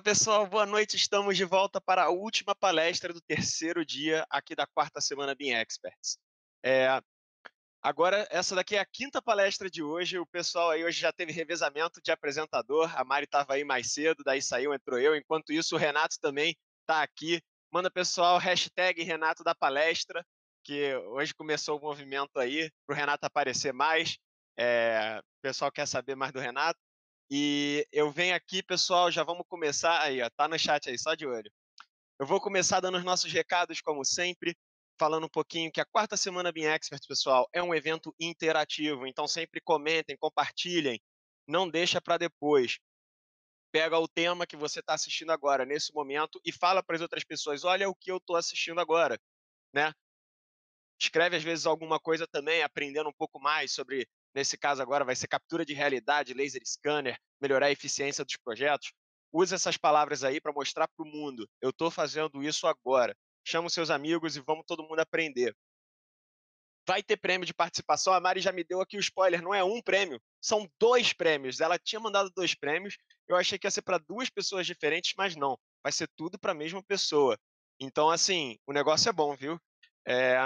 Fala pessoal, boa noite. Estamos de volta para a última palestra do terceiro dia aqui da quarta semana Bean Experts. É, agora, essa daqui é a quinta palestra de hoje. O pessoal aí hoje já teve revezamento de apresentador. A Mari estava aí mais cedo, daí saiu, entrou eu. Enquanto isso, o Renato também está aqui. Manda pessoal, hashtag Renato da palestra, que hoje começou o movimento aí para o Renato aparecer mais. É, o pessoal quer saber mais do Renato. E eu venho aqui, pessoal, já vamos começar aí, ó, tá no chat aí, só de olho. Eu vou começar dando os nossos recados, como sempre, falando um pouquinho que a quarta semana Bean Expert, pessoal, é um evento interativo, então sempre comentem, compartilhem, não deixa para depois. Pega o tema que você está assistindo agora, nesse momento, e fala para as outras pessoas, olha o que eu estou assistindo agora, né? Escreve às vezes alguma coisa também, aprendendo um pouco mais sobre nesse caso agora vai ser captura de realidade, laser scanner, melhorar a eficiência dos projetos, use essas palavras aí para mostrar para o mundo, eu estou fazendo isso agora, chama os seus amigos e vamos todo mundo aprender. Vai ter prêmio de participação, a Mari já me deu aqui o spoiler, não é um prêmio, são dois prêmios, ela tinha mandado dois prêmios, eu achei que ia ser para duas pessoas diferentes, mas não, vai ser tudo para a mesma pessoa. Então, assim, o negócio é bom, viu? É,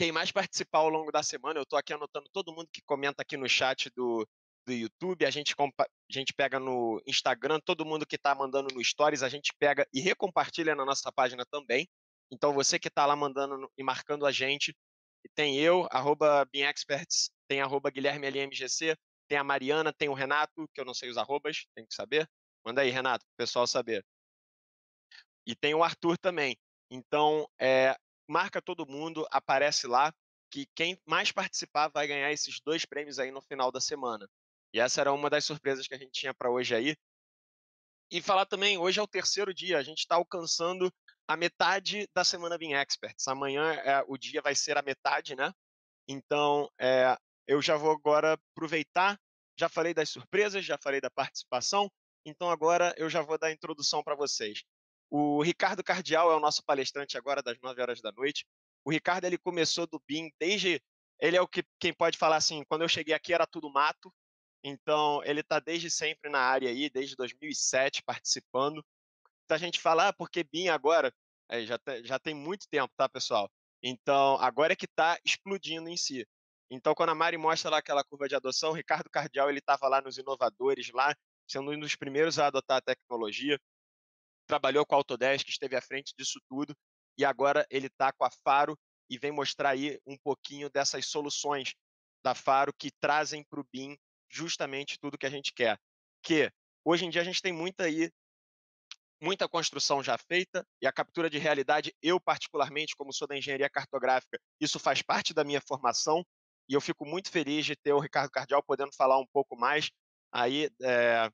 quem mais participar ao longo da semana, eu estou aqui anotando todo mundo que comenta aqui no chat do, do YouTube, a gente, a gente pega no Instagram, todo mundo que está mandando no Stories, a gente pega e recompartilha na nossa página também. Então você que está lá mandando e marcando a gente, tem eu, arroba BeamExperts, tem arroba GuilhermeLMGC, tem a Mariana, tem o Renato, que eu não sei os arrobas, tem que saber. Manda aí, Renato, pro pessoal saber. E tem o Arthur também. Então, é, marca todo mundo, aparece lá, que quem mais participar vai ganhar esses dois prêmios aí no final da semana. E essa era uma das surpresas que a gente tinha para hoje aí. E falar também, hoje é o terceiro dia, a gente está alcançando a metade da semana Bean Experts. Amanhã é, o dia vai ser a metade, né? Então, é, eu já vou agora aproveitar. Já falei das surpresas, já falei da participação, então agora eu já vou dar a introdução para vocês. O Ricardo Cardial é o nosso palestrante agora das 9 horas da noite. O Ricardo ele começou do BIM desde. Ele é o que quem pode falar assim, quando eu cheguei aqui era tudo mato. Então, ele está desde sempre na área aí, desde 2007 participando. Então, a gente fala, ah, porque BIM agora, é, já, te, tá, já tem muito tempo, tá, pessoal? Então, agora é que está explodindo em si. Então, quando a Mari mostra lá aquela curva de adoção, o Ricardo Cardial, ele estava lá nos inovadores, lá, sendo um dos primeiros a adotar a tecnologia trabalhou com a Autodesk, esteve à frente disso tudo, e agora ele está com a Faro e vem mostrar aí um pouquinho dessas soluções da Faro que trazem para o BIM justamente tudo que a gente quer. Que hoje em dia a gente tem muita aí, muita construção já feita e a captura de realidade, eu particularmente, como sou da engenharia cartográfica, isso faz parte da minha formação e eu fico muito feliz de ter o Ricardo Cardial podendo falar um pouco mais aí é,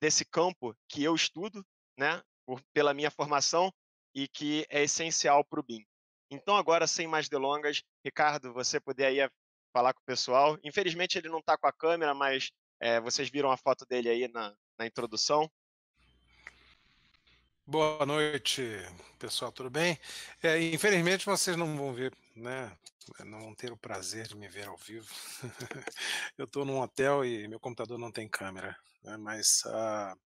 desse campo que eu estudo, né? por, pela minha formação e que é essencial para o BIM. Então, agora, sem mais delongas, Ricardo, você poder aí falar com o pessoal. Infelizmente, ele não está com a câmera, mas é, vocês viram a foto dele aí na, na introdução. Boa noite, pessoal, tudo bem? É, infelizmente vocês não vão ver, né? Não vão ter o prazer de me ver ao vivo. eu estou num hotel e meu computador não tem câmera, né? mas uh,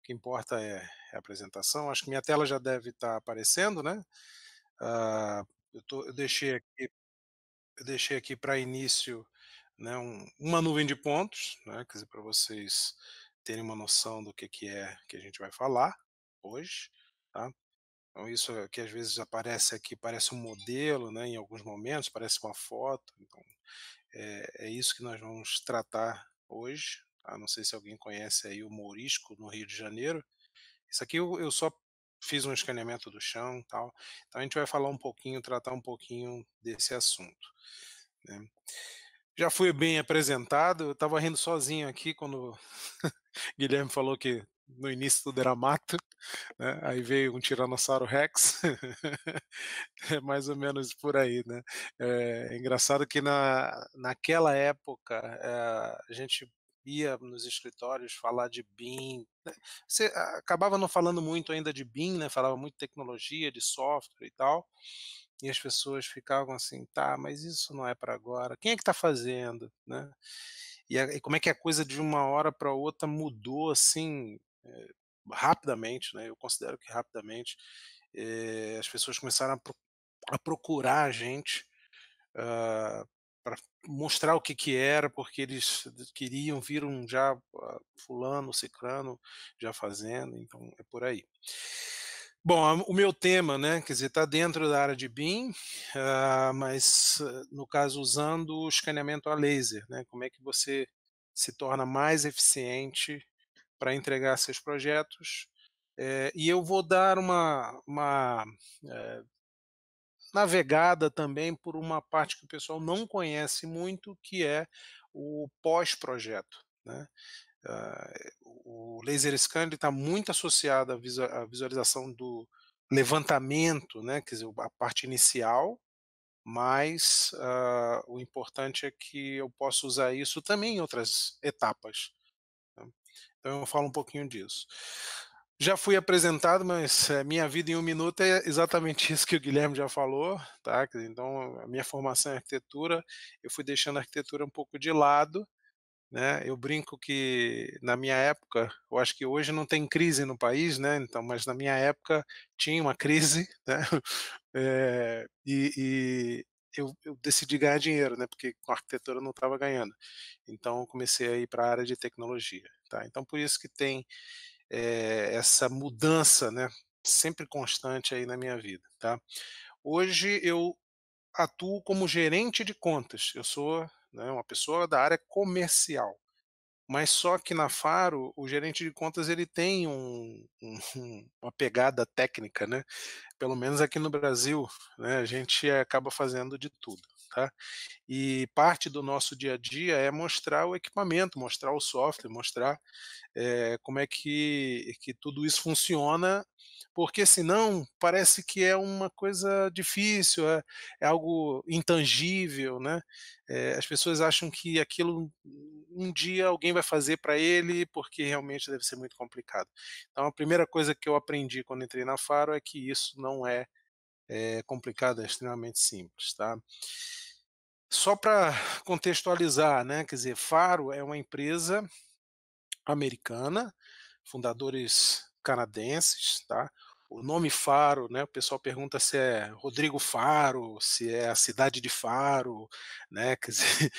o que importa é, é, a apresentação. Acho que minha tela já deve estar aparecendo, né? Uh, eu, tô, eu, deixei aqui, eu deixei aqui para início né, um, uma nuvem de pontos, né? Quer dizer, para vocês terem uma noção do que, que é que a gente vai falar hoje, tá? Então, isso é, que às vezes aparece aqui, parece um modelo, né, em alguns momentos, parece uma foto. Então, é, é isso que nós vamos tratar hoje, ah, não sei se alguém conhece aí o Mourisco, no Rio de Janeiro. Isso aqui eu, eu só fiz um escaneamento do chão tal. Então a gente vai falar um pouquinho, tratar um pouquinho desse assunto. Né? Já fui bem apresentado, eu estava rindo sozinho aqui quando Guilherme falou que no início tudo era mato, né? aí veio um Tiranossauro Rex, é mais ou menos por aí, né? É, é engraçado que na, naquela época é, a gente ia nos escritórios falar de BIM. Né? Você ah, acabava não falando muito ainda de BIM, né? falava muito de tecnologia, de software e tal. E as pessoas ficavam assim, tá, mas isso não é para agora. Quem é que está fazendo, né? E, a, e, como é que a coisa de uma hora para outra mudou assim é, rapidamente, né? Eu considero que rapidamente é, as pessoas começaram a, pro, a procurar a gente uh, mostrar o que, que era, porque eles queriam, viram já ah, fulano, ciclano já fazendo, então é por aí. Bom, o meu tema, né, quer dizer, está dentro da área de BIM, uh, ah, mas ah, no caso usando o escaneamento a laser, né, como é que você se torna mais eficiente para entregar seus projetos. É, e eu vou dar uma, uma é, navegada também por uma parte que o pessoal não conhece muito, que é o pós-projeto. Né? Uh, o laser scan está muito associado à visualização do levantamento, né? quer dizer, a parte inicial, mas uh, o importante é que eu possa usar isso também em outras etapas. Né? Então eu falo um pouquinho disso. Já fui apresentado, mas minha vida em um minuto é exatamente isso que o Guilherme já falou, tá? Então, a minha formação em é arquitetura, eu fui deixando a arquitetura um pouco de lado, né? Eu brinco que na minha época, eu acho que hoje não tem crise no país, né? Então, mas na minha época tinha uma crise, né? É, e, e eu, eu, decidi ganhar dinheiro, né? Porque com a arquitetura eu não estava ganhando. Então, comecei a ir para a área de tecnologia, tá? Então, por isso que tem é, essa mudança, né, sempre constante aí na minha vida, tá? Hoje eu atuo como gerente de contas. Eu sou né, uma pessoa da área comercial, mas só que na Faro o gerente de contas ele tem um, um, uma pegada técnica, né? Pelo menos aqui no Brasil, né, a gente acaba fazendo de tudo. Tá? E parte do nosso dia a dia é mostrar o equipamento, mostrar o software, mostrar é, como é que, que tudo isso funciona, porque senão parece que é uma coisa difícil, é, é algo intangível, né? É, as pessoas acham que aquilo um dia alguém vai fazer para ele, porque realmente deve ser muito complicado. Então a primeira coisa que eu aprendi quando entrei na Faro é que isso não é é complicado, é extremamente simples, tá? Só para contextualizar, né, quer dizer, Faro é uma empresa americana, fundadores canadenses, tá? O nome Faro, né? O pessoal pergunta se é Rodrigo Faro, se é a cidade de Faro, né? Quer dizer,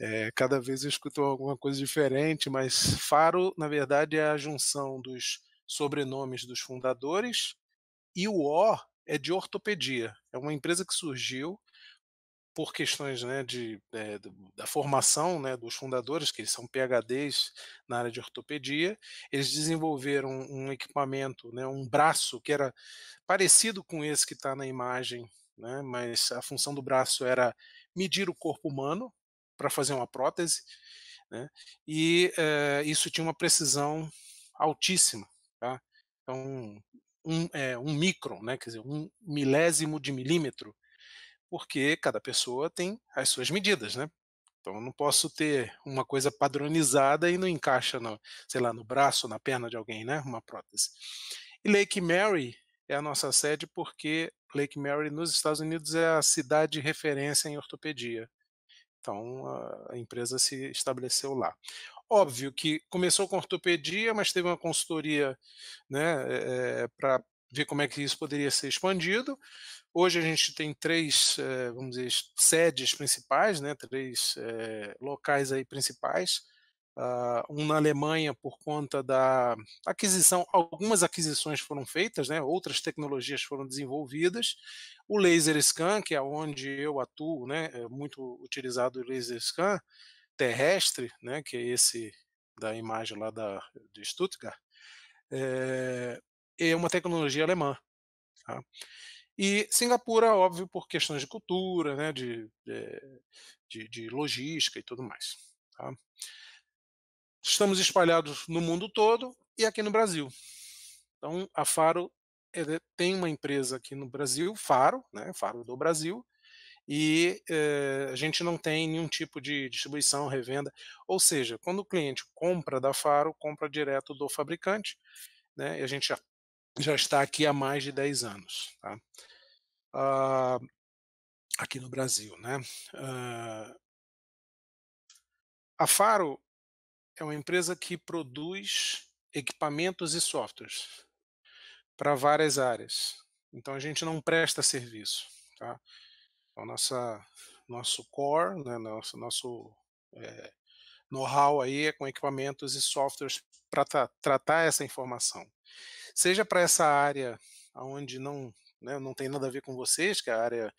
é, cada vez eu escuto alguma coisa diferente, mas Faro, na verdade, é a junção dos sobrenomes dos fundadores e o O é de ortopedia. É uma empresa que surgiu por questões né, de, é, da formação né, dos fundadores, que eles são PHDs na área de ortopedia, eles desenvolveram um equipamento, né, um braço que era parecido com esse que está na imagem, né, mas a função do braço era medir o corpo humano para fazer uma prótese, né, e é, isso tinha uma precisão altíssima. Tá? Então, um, é, um micron, né, quer dizer, um milésimo de milímetro, porque cada pessoa tem as suas medidas, né? Então eu não posso ter uma coisa padronizada e não encaixa, no, sei lá, no braço ou na perna de alguém, né? Uma prótese. E Lake Mary é a nossa sede porque Lake Mary nos Estados Unidos é a cidade de referência em ortopedia. Então a empresa se estabeleceu lá. Óbvio que começou com ortopedia, mas teve uma consultoria né, é, é para ver como é que isso poderia ser expandido. Hoje a gente tem três, eh, vamos dizer, sedes principais, né, três eh, locais aí principais. Ah, um na Alemanha por conta da aquisição, algumas aquisições foram feitas, né, outras tecnologias foram desenvolvidas. O laser scan, que é onde eu atuo, né, é muito utilizado o laser scan terrestre, né, que é esse da imagem lá da, de Stuttgart, é, é uma tecnologia alemã. Tá? E Singapura, óbvio, por questões de cultura, né, de, eh, de, de logística e tudo mais. Tá? Estamos espalhados no mundo todo e aqui no Brasil. Então, a Faro tem uma empresa aqui no Brasil, Faro, né, Faro do Brasil, e eh, a gente não tem nenhum tipo de distribuição, revenda. Ou seja, quando o cliente compra da Faro, compra direto do fabricante, né, e a gente já já está aqui há mais de 10 anos, tá? Uh, aqui no Brasil, né? Uh, a Faro é uma empresa que produz equipamentos e softwares para várias áreas. Então a gente não presta serviço, tá? Então nossa nosso core, né, nosso nosso é, know-how aí é com equipamentos e softwares para tra tratar essa informação seja para essa área onde não né, não tem nada a ver com vocês, que a área,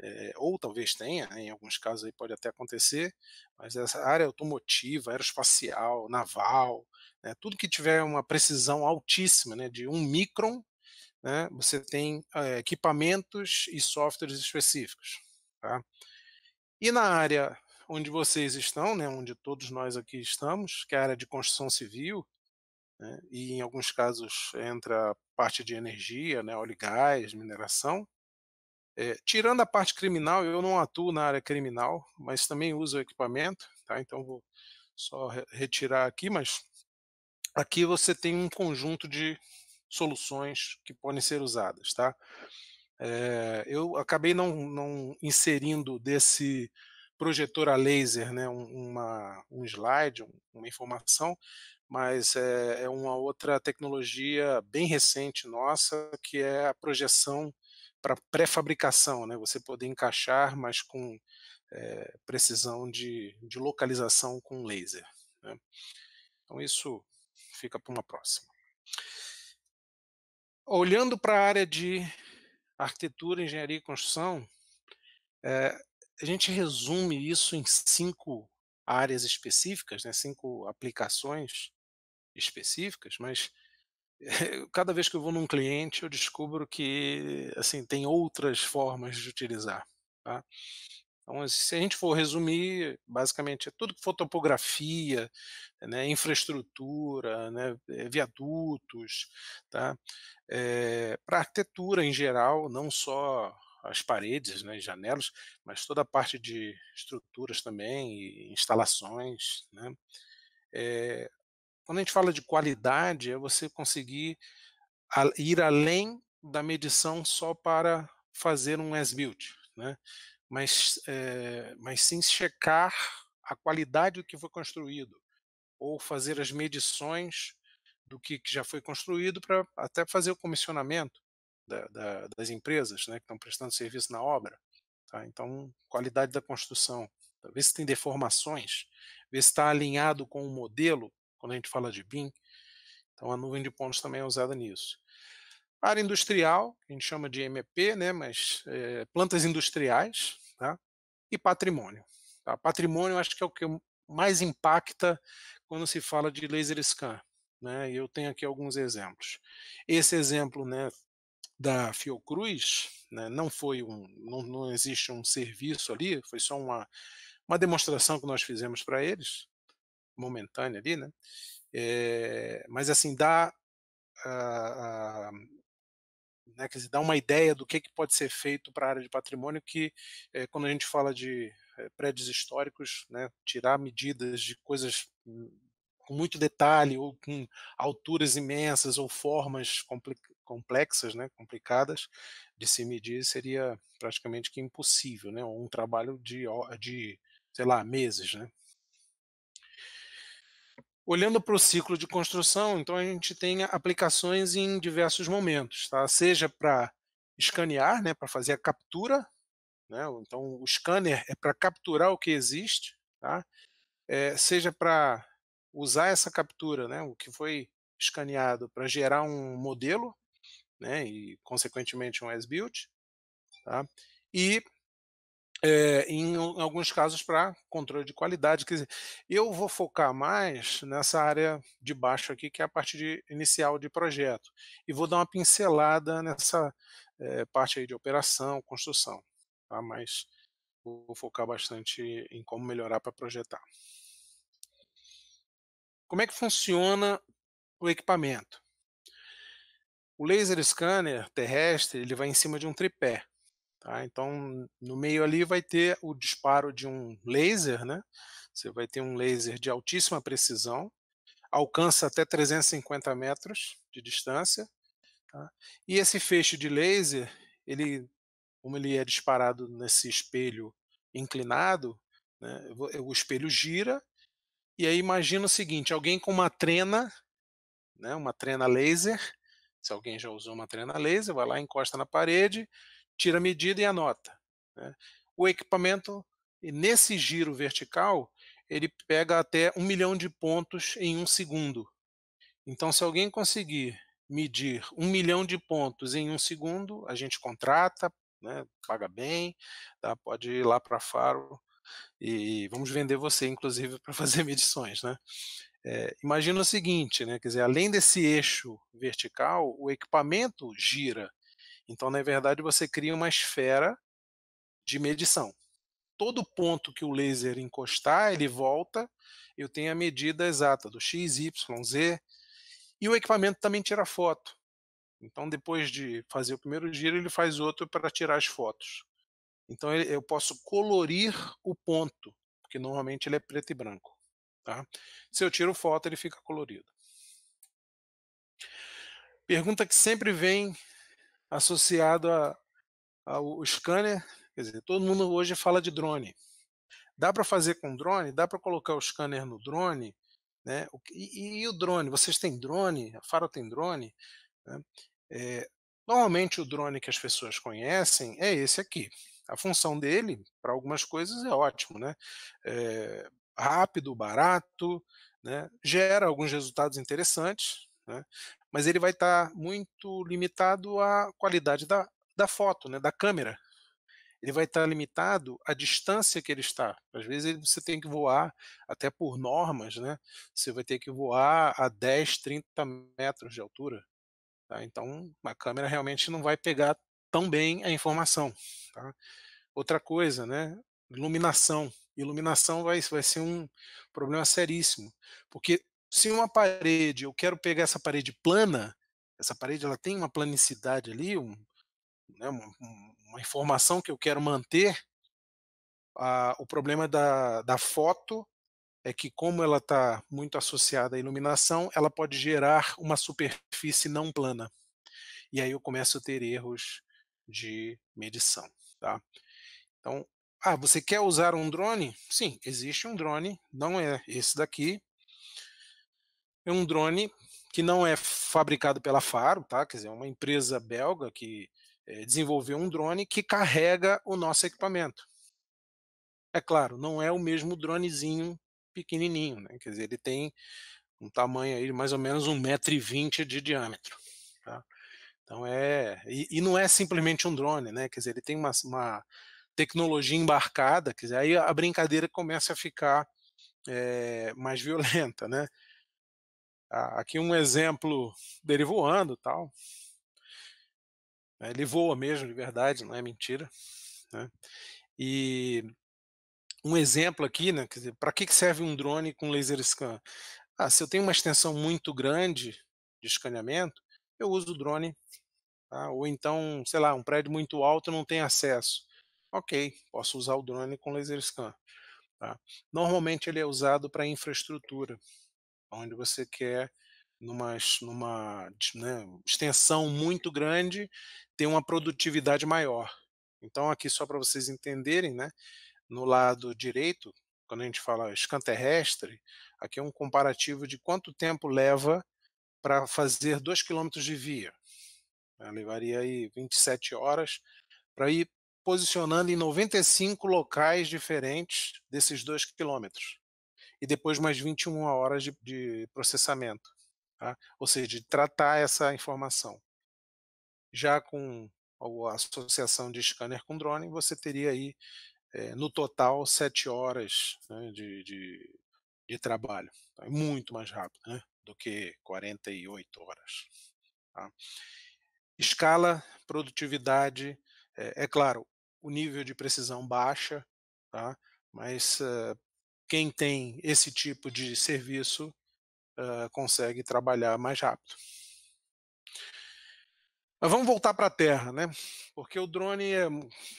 é, ou talvez tenha, né, em alguns casos aí pode até acontecer, mas essa área automotiva, aeroespacial, naval, né, tudo que tiver uma precisão altíssima, né, de um micron, né, você tem é, equipamentos e softwares específicos. Tá? E na área onde vocês estão, né, onde todos nós aqui estamos, que é a área de construção civil, né? e em alguns casos entra a parte de energia, né? óleo e gás, mineração. É, tirando a parte criminal, eu não atuo na área criminal, mas também uso equipamento, tá? então vou só re retirar aqui, mas aqui você tem um conjunto de soluções que podem ser usadas, tá? É, eu acabei não, não, inserindo desse projetor a laser, né, uma, um slide, uma informação, mas é, é uma outra tecnologia bem recente nossa, que é a projeção para pré-fabricação, né? Você poder encaixar, mas com é, precisão de, de, localização com laser. Né? Então isso fica para uma próxima. Olhando para a área de arquitetura, engenharia e construção, é, a gente resume isso em cinco áreas específicas, né? cinco aplicações, específicas, mas cada vez que eu vou num cliente eu descubro que assim tem outras formas de utilizar. Tá? Então, se a gente for resumir, basicamente é tudo que for topografia, né, infraestrutura, né, eh, viadutos, tá? É, eh, para arquitetura em geral, não só as paredes, né, janelas, mas toda a parte de estruturas também, instalações, né? É, quando a gente fala de qualidade, é você conseguir ir além da medição só para fazer um S-build, né? mas, é, mas sim checar a qualidade do que foi construído, ou fazer as medições do que, que já foi construído para até fazer o comissionamento da, da, das empresas né, que estão prestando serviço na obra. Tá? Então, qualidade da construção, tá? ver se tem deformações, ver se está alinhado com o modelo quando a gente fala de BIM. Então a nuvem de pontos também é usada nisso. área industrial, a gente chama de MEP, né, mas é, plantas industriais, tá? e patrimônio. Tá? Patrimônio acho que é o que mais impacta quando se fala de laser scan. Né? Eu tenho aqui alguns exemplos. Esse exemplo né, da Fiocruz, né, não foi um, não, não existe um serviço ali, foi só uma, uma demonstração que nós fizemos para eles momentânea ali, né? É, mas assim dá, ah, ah, né, quer dizer, dá uma ideia do que, que pode ser feito para a área de patrimônio que é, quando a gente fala de eh, prédios históricos, né, tirar medidas de coisas hum, com muito detalhe ou com alturas imensas ou formas complexas, né, complicadas de se medir seria praticamente que impossível, né, um trabalho de, de sei lá meses, né. Olhando para o ciclo de construção, então a gente tem aplicações em diversos momentos, tá? seja para escanear, né, para fazer a captura, né? então o scanner é para capturar o que existe, tá? É, seja para usar essa captura, né, o que foi escaneado, para gerar um modelo né, e, consequentemente, um as-built, tá? e é, em, em, alguns casos para controle de qualidade. Quer dizer, eu vou focar mais nessa área de baixo aqui, que é a parte de, inicial de projeto, e vou dar uma pincelada nessa é, parte aí de operação, construção, tá? mas vou focar bastante em como melhorar para projetar. Como é que funciona o equipamento? O laser scanner terrestre ele vai em cima de um tripé Tá? Então, no meio ali vai ter o disparo de um laser, né? Você vai ter um laser de altíssima precisão, alcança até 350 metros de distância. Tá? E esse feixe de laser, ele, como ele é disparado nesse espelho inclinado, né? o espelho gira. E aí imagina o seguinte: alguém com uma trena, né? uma trena laser, se alguém já usou uma trena laser, vai lá encosta na parede, tira a medida e anota. Né? O equipamento, nesse giro vertical, ele pega até um milhão de pontos em um segundo. Então, se alguém conseguir medir um milhão de pontos em um segundo, a gente contrata, né, paga bem, tá, pode ir lá para Faro e vamos vender você, inclusive, para fazer medições. Né? É, imagina o seguinte, né, quer dizer, além desse eixo vertical, o equipamento gira então, na verdade, você cria uma esfera de medição. Todo ponto que o laser encostar, ele volta, eu tenho a medida exata do x, y, z, e o equipamento também tira foto. Então, depois de fazer o primeiro giro, ele faz outro para tirar as fotos. Então, eu posso colorir o ponto, porque normalmente ele é preto e branco. Tá? Se eu tiro foto, ele fica colorido. Pergunta que sempre vem associado ao scanner. Quer dizer, todo mundo hoje fala de drone. Dá para fazer com drone? Dá para colocar o scanner no drone? Né? E, e, e, o drone? Vocês têm drone? A Faro tem drone? Né? É, normalmente o drone que as pessoas conhecem é esse aqui. A função dele, para algumas coisas, é ótimo, né? É rápido, barato, né? gera alguns resultados interessantes, né? Mas ele vai estar tá muito limitado à qualidade da, da foto, né, da câmera. Ele vai estar tá limitado à distância que ele está. Às vezes você tem que voar, até por normas, né? Você vai ter que voar a 10, 30 metros de altura. Tá? Então, a câmera realmente não vai pegar tão bem a informação. Tá? Outra coisa, né? Iluminação. Iluminação vai, vai ser um problema seríssimo, porque se uma parede, eu quero pegar essa parede plana, essa parede ela tem uma planicidade ali, um, né, uma, uma, informação que eu quero manter, o problema da, da foto é que como ela está muito associada à iluminação, ela pode gerar uma superfície não plana. E aí eu começo a ter erros de medição. Tá? Então, ah, você quer usar um drone? Sim, existe um drone, não é esse daqui, é um drone que não é fabricado pela Faro, tá? Quer dizer, é uma empresa belga que é, desenvolveu um drone que carrega o nosso equipamento. É claro, não é o mesmo dronezinho pequenininho, né? Quer dizer, ele tem um tamanho aí de mais ou menos 1,20m de diâmetro. Tá? Então é. E, e, não é simplesmente um drone, né? Quer dizer, ele tem uma, uma tecnologia embarcada, quer dizer, aí a brincadeira começa a ficar é, mais violenta, né? Aqui um exemplo dele voando tal. Ele voa mesmo, de verdade, não é mentira. Né? E um exemplo aqui, né? Para que serve um drone com laser scan? Ah, se eu tenho uma extensão muito grande de escaneamento, eu uso o drone. Tá? Ou então, sei lá, um prédio muito alto não tem acesso. Ok, posso usar o drone com laser scan. Tá? Normalmente ele é usado para infraestrutura onde você quer numa, numa né, extensão muito grande ter uma produtividade maior. Então aqui só para vocês entenderem, né, no lado direito, quando a gente fala scan terrestre, aqui é um comparativo de quanto tempo leva para fazer 2 km de via. Eu né, levaria aí 27 horas para ir posicionando em 95 locais diferentes desses 2 quilômetros e depois mais 21 horas de, de processamento, tá? ou seja, de tratar essa informação. Já com a associação de scanner com drone, você teria aí, é, no total, 7 horas né, de, de, de, trabalho. Tá? é Muito mais rápido né, do que 48 horas. Tá? Escala, produtividade, é, é claro, o nível de precisão baixa, tá? mas uh, quem tem esse tipo de serviço uh, consegue trabalhar mais rápido. Mas vamos voltar para a Terra, né? Porque o drone é,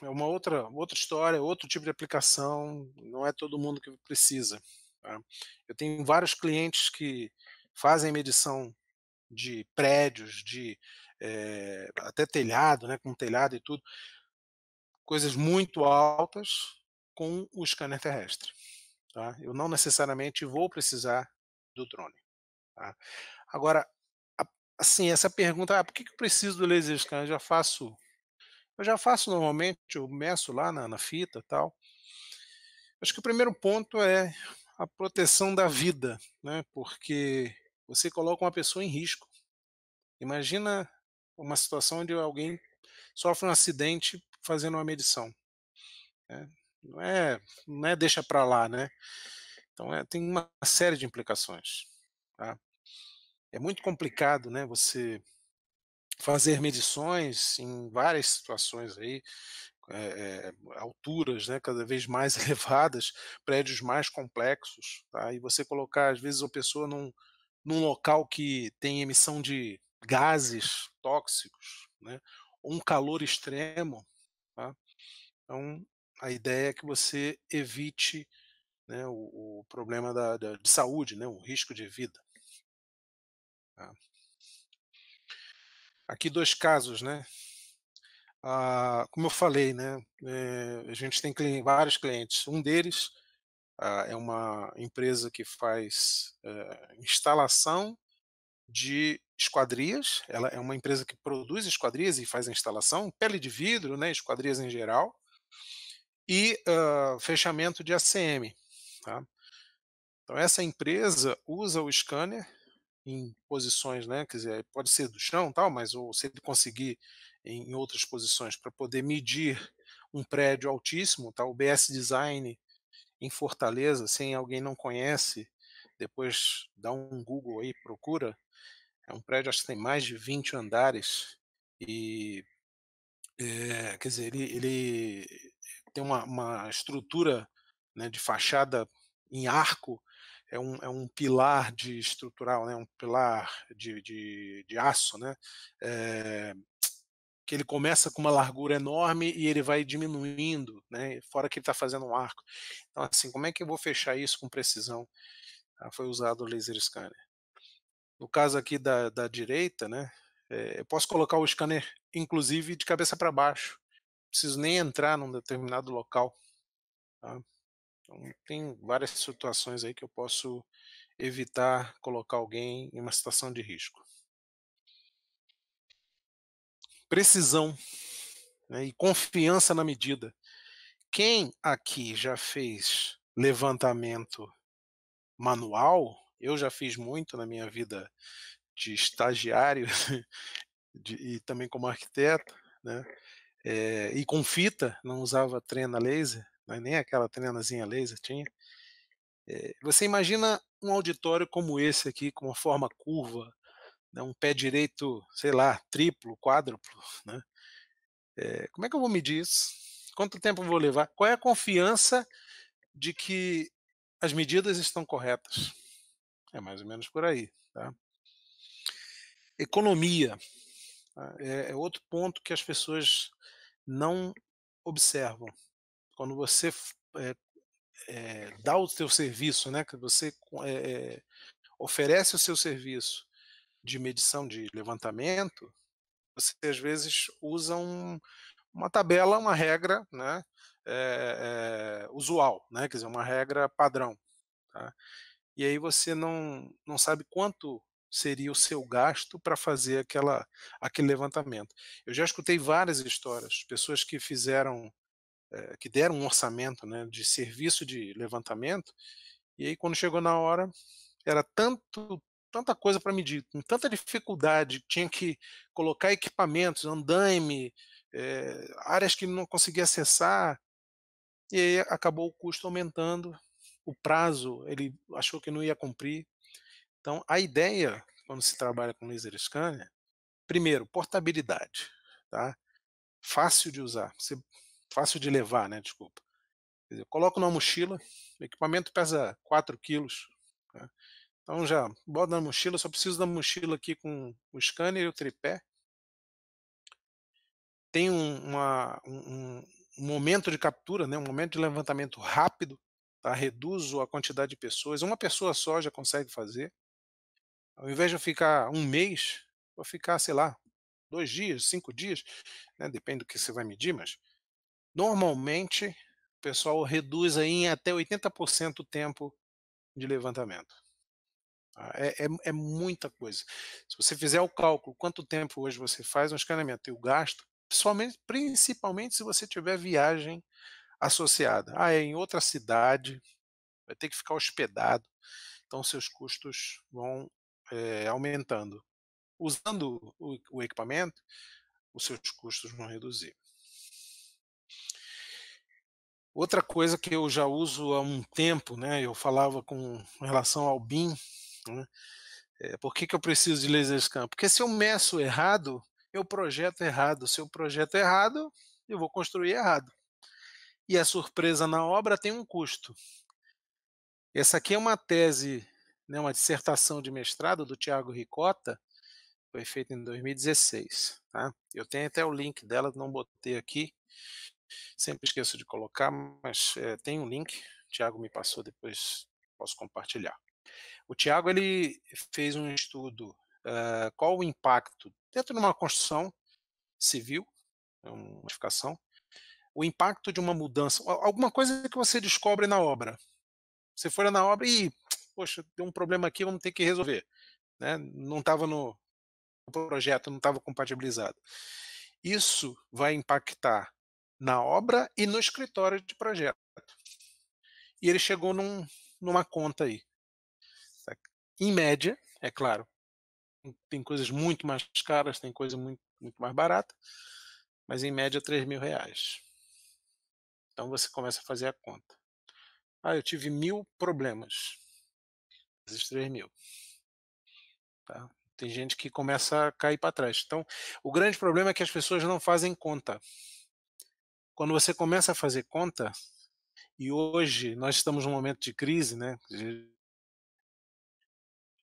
é, uma outra, outra história, outro tipo de aplicação, não é todo mundo que precisa. Tá? Eu tenho vários clientes que fazem medição de prédios, de é, até telhado, né, com telhado e tudo, coisas muito altas com o scanner terrestre. Tá? Eu não necessariamente vou precisar do drone. Tá? Agora, assim, essa pergunta, ah, por que, que eu preciso do laser scan? Eu já faço, eu já faço normalmente, eu meço lá na, na fita tal. Acho que o primeiro ponto é a proteção da vida, né? Porque você coloca uma pessoa em risco. Imagina uma situação onde alguém sofre um acidente fazendo uma medição. Né? Não é, não é deixa para lá, né? Então é, tem uma série de implicações. Tá? É muito complicado, né? Você fazer medições em várias situações aí, é, alturas, né? Cada vez mais elevadas, prédios mais complexos, tá? E você colocar às vezes a pessoa num num local que tem emissão de gases tóxicos, né? um calor extremo. Tá? Então, a ideia é que você evite né, o, o, problema da, da, de saúde, né, o risco de vida. Tá? Aqui dois casos, né? Ah, como eu falei, né, é, a gente tem vários clientes. Um deles ah, é uma empresa que faz é, instalação de esquadrias. Ela é uma empresa que produz esquadrias e faz a instalação, pele de vidro, né, esquadrias em geral e uh, fechamento de ACM. Tá? Então, essa empresa usa o scanner em posições, né, quer dizer, pode ser do chão tal, mas ou, se ele conseguir em outras posições para poder medir um prédio altíssimo, tá? o BS Design em Fortaleza, se alguém não conhece, depois dá um Google aí, procura. É um prédio, acho que tem mais de 20 andares, e é, quer dizer, ele, ele tem uma, uma estrutura né, de fachada em arco, é um, é um pilar de estrutural, né, um pilar de, de, de aço, né, é, que ele começa com uma largura enorme e ele vai diminuindo, né, fora que ele está fazendo um arco. Então, assim, como é que eu vou fechar isso com precisão? Ah, foi usado o laser scanner. No caso aqui da, da direita, né, é, eu posso colocar o scanner, inclusive, de cabeça para baixo, preciso nem entrar num determinado local. Tá? Então, tem várias situações aí que eu posso evitar colocar alguém em uma situação de risco. Precisão né, e confiança na medida. Quem aqui já fez levantamento manual, eu já fiz muito na minha vida de estagiário de, e também como arquiteto, né? é, e com fita, não usava trena laser, né, nem aquela trenazinha laser tinha. É, você imagina um auditório como esse aqui, com uma forma curva, né, um pé direito, sei lá, triplo, quádruplo, né? É, como é que eu vou medir isso? Quanto tempo vou levar? Qual é a confiança de que as medidas estão corretas? É mais ou menos por aí, tá? Economia tá? É, é outro ponto que as pessoas não observam. Quando você é, é, dá o seu serviço, né, que você é, oferece o seu serviço de medição de levantamento, você às vezes usa um, uma tabela, uma regra, né, usual, né, quer dizer, uma regra padrão. Tá? E aí você não, não sabe quanto seria o seu gasto para fazer aquela, aquele levantamento. Eu já escutei várias histórias, pessoas que fizeram, é, que deram um orçamento né, de serviço de levantamento, e aí quando chegou na hora, era tanto tanta coisa para medir, com tanta dificuldade, tinha que colocar equipamentos, andaime, é, áreas que não conseguia acessar, e aí acabou o custo aumentando, o prazo ele achou que não ia cumprir, então, a ideia, quando se trabalha com laser scanner, primeiro, portabilidade, tá? Fácil de usar, fácil de levar, né? Desculpa. Quer dizer, eu coloco na mochila, o equipamento pesa 4 quilos, né? Então já bota na mochila, só preciso da mochila aqui com o scanner e o tripé. Tem uma, um, um, momento de captura, né? um momento de levantamento rápido, tá? reduzo a quantidade de pessoas. Uma pessoa só já consegue fazer. Ao invés de eu ficar um mês, vou ficar, sei lá, dois dias, cinco dias, né? depende do que você vai medir, mas normalmente o pessoal reduz aí em até 80% o tempo de levantamento. Tá? É, é, é, muita coisa. Se você fizer o cálculo, quanto tempo hoje você faz um escaneamento e o gasto, principalmente, principalmente se você tiver viagem associada. Ah, é em outra cidade, vai ter que ficar hospedado. Então, seus custos vão é, aumentando. Usando o, o equipamento, os seus custos vão reduzir. Outra coisa que eu já uso há um tempo, né? Eu falava com relação ao BIM, né, é, por que, que eu preciso de laser scan? Porque se eu meço errado, eu projeto errado. Se eu projeto errado, eu vou construir errado. E a surpresa na obra tem um custo. Essa aqui é uma tese né, uma dissertação de mestrado do Tiago Ricota, foi feita em 2016. Tá? Eu tenho até o link dela, não botei aqui, sempre esqueço de colocar, mas é, tem um link, o Tiago me passou, depois posso compartilhar. O Tiago ele fez um estudo, uh, qual o impacto, dentro de uma construção civil, é uma modificação, o impacto de uma mudança, alguma coisa que você descobre na obra. Você for na obra e poxa, tem um problema aqui, vamos ter que resolver. Né? Não estava no projeto, não estava compatibilizado. Isso vai impactar na obra e no escritório de projeto. E ele chegou num, numa conta aí. Tá? Em média, é claro, tem coisas muito mais caras, tem coisa muito, muito mais barata, mas em média 3 mil reais. Então você começa a fazer a conta. Ah, eu tive mil problemas vezes 3 mil. Tá? Tem gente que começa a cair para trás. Então, o grande problema é que as pessoas não fazem conta. Quando você começa a fazer conta, e hoje nós estamos num momento de crise, né?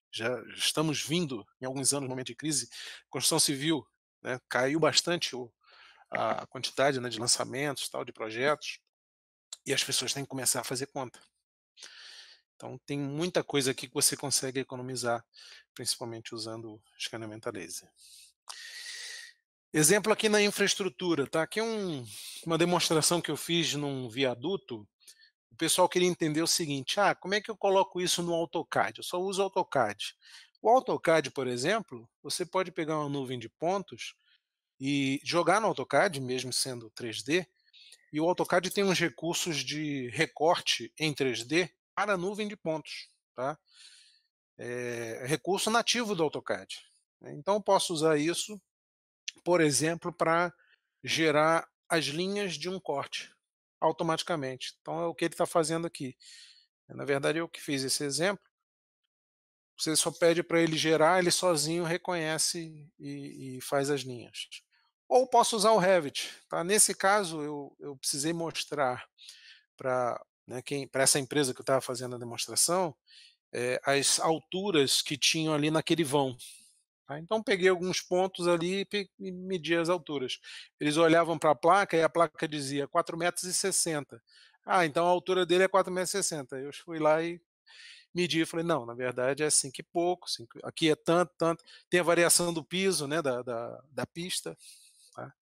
Já estamos vindo, em alguns anos, num momento de crise. Construção civil né? caiu bastante a quantidade né, de lançamentos, tal, de projetos, e as pessoas têm que começar a fazer conta. Então, tem muita coisa aqui que você consegue economizar, principalmente usando escaneamento a laser. Exemplo aqui na infraestrutura, tá? Aqui é um, uma demonstração que eu fiz num viaduto. O pessoal queria entender o seguinte: ah, como é que eu coloco isso no AutoCAD? Eu só uso AutoCAD. O AutoCAD, por exemplo, você pode pegar uma nuvem de pontos e jogar no AutoCAD, mesmo sendo 3D, e o AutoCAD tem uns recursos de recorte em 3D para a nuvem de pontos, tá? É, recurso nativo do AutoCAD. Né? Então eu posso usar isso, por exemplo, para gerar as linhas de um corte automaticamente. Então é o que ele está fazendo aqui. Na verdade, eu que fiz esse exemplo. Você só pede para ele gerar, ele sozinho reconhece e, e, faz as linhas. Ou posso usar o Revit. Tá? Nesse caso, eu, eu precisei mostrar para né, para essa empresa que eu estava fazendo a demonstração, é, as alturas que tinham ali naquele vão. Tá? Então peguei alguns pontos ali e medi as alturas. Eles olhavam para a placa e a placa dizia 4,60 metros. Ah, então a altura dele é 4,60 metros. Eu fui lá e medi e falei, não, na verdade é 5 e pouco, cinco, aqui é tanto, tanto. Tem a variação do piso né, da, da, da pista. Tá?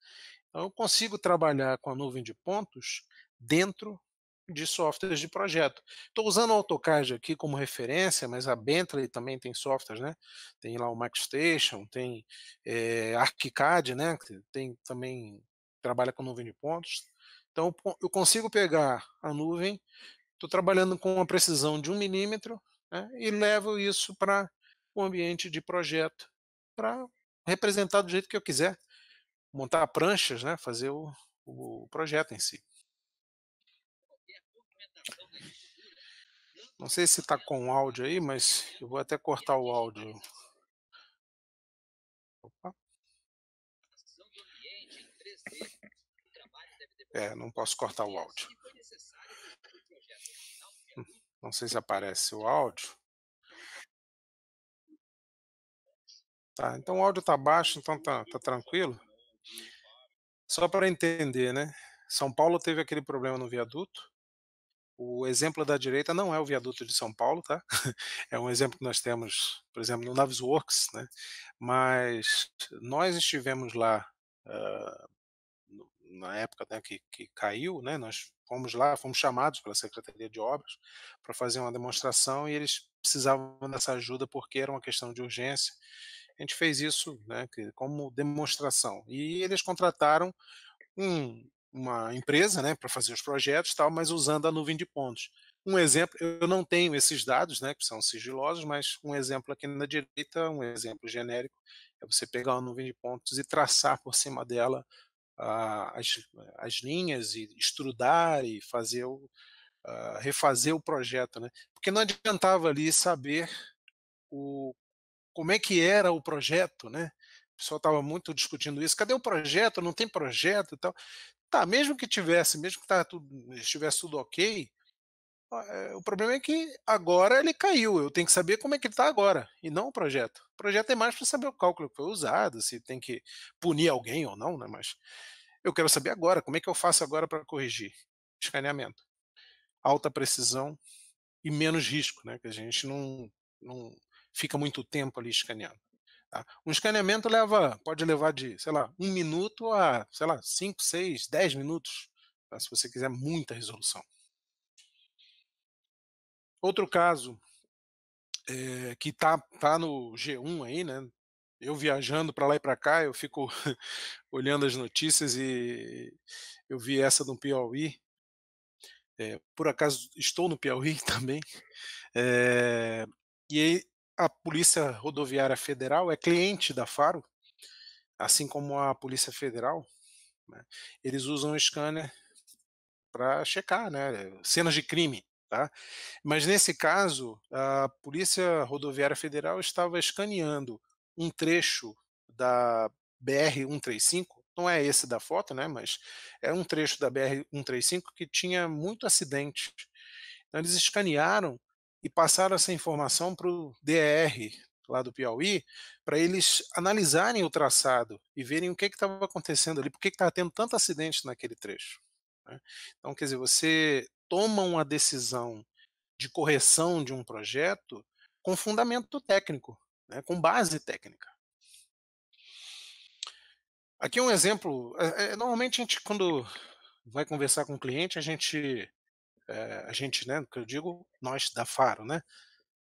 Então eu consigo trabalhar com a nuvem de pontos dentro de softwares de projeto. Estou usando o AutoCAD aqui como referência, mas a Bentley também tem softwares, né? Tem lá o MacStation, tem é, ArchiCAD, né? Tem também trabalha com nuvem de pontos. Então eu consigo pegar a nuvem, estou trabalhando com uma precisão de um milímetro né? e levo isso para o um ambiente de projeto para representar do jeito que eu quiser, montar pranchas, né? Fazer o, o projeto em si. Não sei se está com áudio aí, mas eu vou até cortar o áudio. Opa. É, não posso cortar o áudio. Hum, não sei se aparece o áudio. Tá, então o áudio está baixo, então tá, tá tranquilo. Só para entender, né? São Paulo teve aquele problema no viaduto. O exemplo da direita não é o viaduto de São Paulo, tá? É um exemplo que nós temos, por exemplo, no Navisworks, né? Mas nós estivemos lá uh, na época né, que, que caiu, né? Nós fomos lá, fomos chamados pela Secretaria de Obras para fazer uma demonstração e eles precisavam dessa ajuda porque era uma questão de urgência. A gente fez isso, né? Como demonstração. E eles contrataram um uma empresa né, para fazer os projetos tal, mas usando a nuvem de pontos. Um exemplo, eu não tenho esses dados, né, que são sigilosos, mas um exemplo aqui na direita, um exemplo genérico, é você pegar uma nuvem de pontos e traçar por cima dela ah, as, as linhas e estrudar e fazer o, ah, refazer o projeto, né? Porque não adiantava ali saber o, como é que era o projeto, né? O pessoal estava muito discutindo isso. Cadê o projeto? Não tem projeto e tal. Tá, mesmo que tivesse, mesmo que tá tudo, estivesse tudo ok, é, o problema é que agora ele caiu. Eu tenho que saber como é que ele está agora e não o projeto. O projeto é mais para saber o cálculo que foi usado, se tem que punir alguém ou não, né? Mas eu quero saber agora como é que eu faço agora para corrigir. Escaneamento, alta precisão e menos risco, né? Que a gente não, não fica muito tempo ali escaneando. Tá? Um escaneamento leva, pode levar de, sei lá, um minuto a, sei lá, 5, 6, 10 minutos, tá? se você quiser muita resolução. Outro caso é, que tá, tá no G1 aí, né? Eu viajando para lá e para cá, eu fico olhando as notícias e eu vi essa do Piauí. É, por acaso estou no Piauí também. É, e aí a Polícia Rodoviária Federal é cliente da Faro, assim como a Polícia Federal. Né? Eles usam o scanner para checar né? cenas de crime. Tá? Mas nesse caso, a Polícia Rodoviária Federal estava escaneando um trecho da BR-135, não é esse da foto, né? mas é um trecho da BR-135 que tinha muito acidente. Então, eles escanearam e passaram essa informação para o DR lá do Piauí, para eles analisarem o traçado e verem o que é estava acontecendo ali, por que estava tendo tanto acidente naquele trecho. Né? Então, quer dizer, você toma uma decisão de correção de um projeto com fundamento técnico, né? com base técnica. Aqui um exemplo. É, é, normalmente a gente, quando vai conversar com o cliente, a gente é, a gente, né, que eu digo, nós da Faro, né,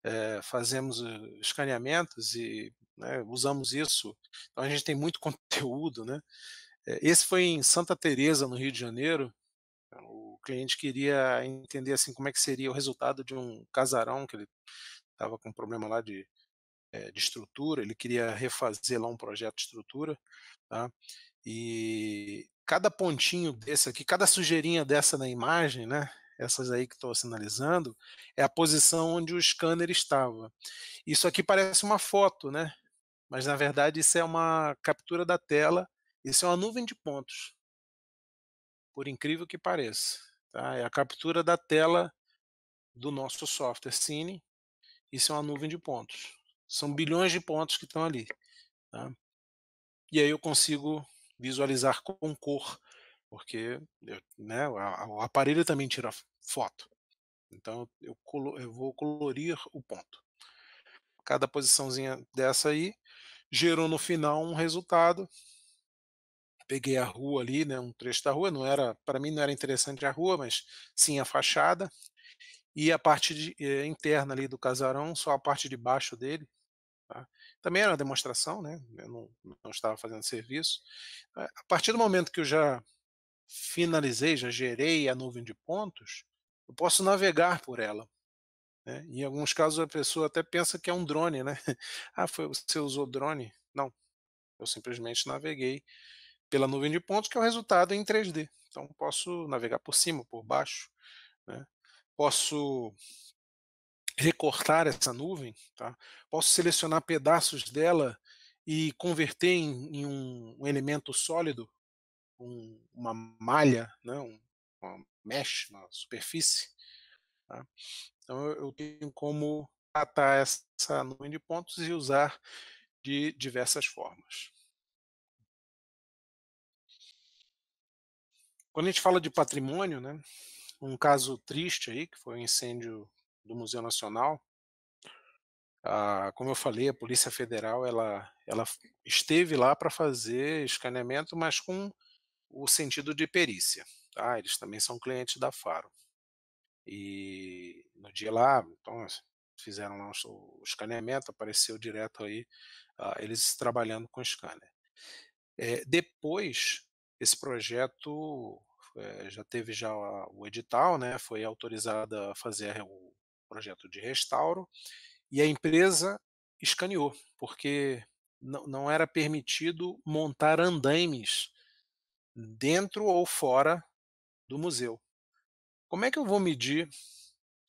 é, fazemos eh, escaneamentos e né, usamos isso. Então a gente tem muito conteúdo, né. Esse foi em Santa Teresa, no Rio de Janeiro. O cliente queria entender assim como é que seria o resultado de um casarão que ele estava com um problema lá de, de estrutura, ele queria refazer lá um projeto de estrutura, tá? E cada pontinho desse aqui, cada sujeirinha dessa na imagem, né? essas aí que estou sinalizando, é a posição onde o scanner estava. Isso aqui parece uma foto, né? Mas na verdade isso é uma captura da tela, isso é uma nuvem de pontos. Por incrível que pareça, tá? É a captura da tela do nosso software Cine. Isso é uma nuvem de pontos. São bilhões de pontos que estão ali, tá? E aí eu consigo visualizar com cor porque né, o aparelho também tira foto. Então eu, colo, eu vou colorir o ponto. Cada posiçãozinha dessa aí gerou no final um resultado. Peguei a rua ali, né, um trecho da rua, não era, para mim não era interessante a rua, mas sim a fachada e a parte de, eh, interna ali do casarão, só a parte de baixo dele. Tá? Também era uma demonstração, né? Eu não, não estava fazendo serviço. A partir do momento que eu já finalizei, já gerei a nuvem de pontos, eu posso navegar por ela. Né? Em alguns casos a pessoa até pensa que é um drone, né? Ah, foi, você usou drone? Não. Eu simplesmente naveguei pela nuvem de pontos, que é o resultado em 3D. Então posso navegar por cima, por baixo, né? posso recortar essa nuvem, tá? posso selecionar pedaços dela e converter em, em um, um elemento sólido um, uma malha, né, uma mesh, uma superfície. Tá? Então eu tenho como tratar essa nuvem de pontos e usar de diversas formas. Quando a gente fala de patrimônio, né, um caso triste aí, que foi o um incêndio do Museu Nacional, ah, como eu falei, a Polícia Federal ela, ela esteve lá para fazer escaneamento, mas com o sentido de perícia. Tá? Eles também são clientes da Faro. E no dia lá, então, fizeram lá o escaneamento, apareceu direto aí uh, eles trabalhando com scanner. É, depois, esse projeto é, já teve já o edital, né? Foi autorizada a fazer o projeto de restauro e a empresa escaneou, porque não, não era permitido montar andaimes dentro ou fora do museu. Como é que eu vou medir